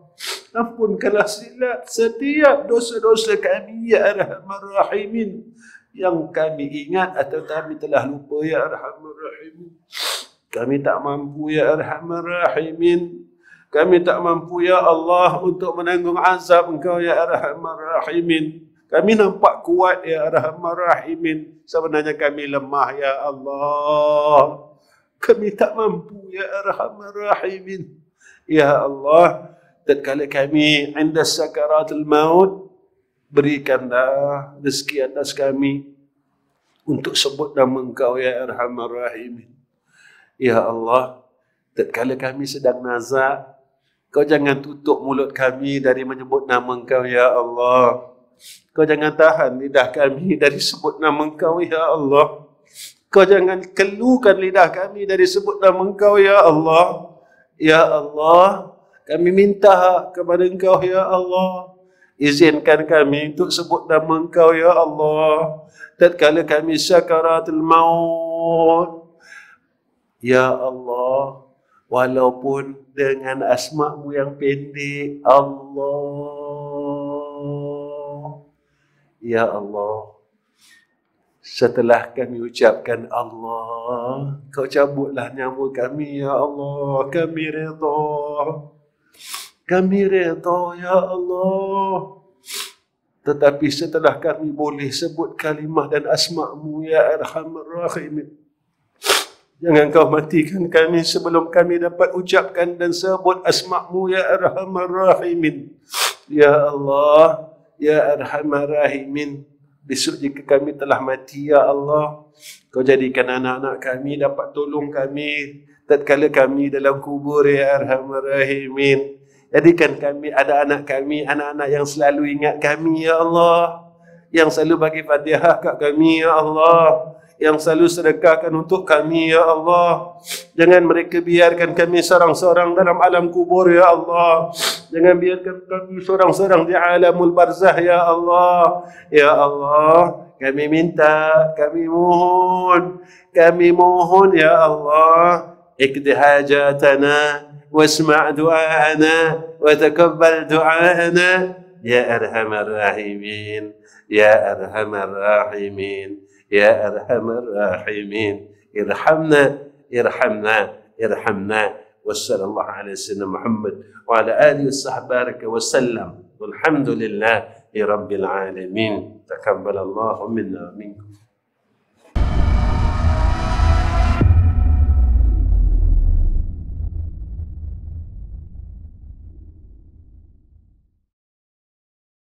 ampunkanlah silap setiap dosa-dosa kami ya arhamar rahimin yang kami ingat atau kami telah lupa ya arhamar Rahim, kami tak mampu ya arhamar rahimin kami tak mampu ya Allah untuk menanggung azab engkau ya arhamar rahimin kami nampak kuat ya arhamar rahimin sebenarnya kami lemah ya Allah kami tak mampu ya arhamar rahimin ya Allah tatkala kami عند سكرات maut berikanlah rezeki atas kami untuk sebut nama engkau ya arhamar rahim ya Allah tatkala kami sedang nazak kau jangan tutup mulut kami dari menyebut nama engkau ya Allah kau jangan tahan lidah kami dari sebut nama engkau ya Allah kau jangan keluhkan lidah kami dari sebut nama engkau ya Allah ya Allah kami minta kepada engkau ya Allah Izinkan kami untuk sebut nama engkau ya Allah. dan Tatkala kami sakaratul maut. Ya Allah. Walaupun dengan asma'mu yang pendek. Allah. Ya Allah. Setelah kami ucapkan Allah, kau cabutlah nyawa kami, Ya Allah, kami redha. Kami reda, ya Allah. Tetapi setelah kami boleh sebut kalimah dan asma'mu ya Arhamar Rahim, Jangan kau matikan kami sebelum kami dapat ucapkan dan sebut asma'mu ya Arhamar Rahim. Ya Allah, ya Arhamar Rahim. Besok jika kami telah mati ya Allah, kau jadikan anak-anak kami dapat tolong kami tatkala kami dalam kubur ya Arhamar Rahim. Jadikan kami ada anak kami, anak-anak yang selalu ingat kami, Ya Allah. Yang selalu bagi fatihah kat kami, Ya Allah. Yang selalu sedekahkan untuk kami, Ya Allah. Jangan mereka biarkan kami seorang-seorang dalam alam kubur, Ya Allah. Jangan biarkan kami seorang-seorang di alamul barzah, Ya Allah. Ya Allah. Kami minta, kami mohon, kami mohon, Ya Allah. Ikhdi واسمع دعاءنا وتقبل دعاءنا يا أرحم الراحمين يا أرحم الراحمين يا أرحم الراحمين ارحمنا ارحمنا ارحمنا وصلى الله على سيدنا محمد وعلى آله وصحبه بارك وسلم والحمد لله رب العالمين تقبل الله منا ومنكم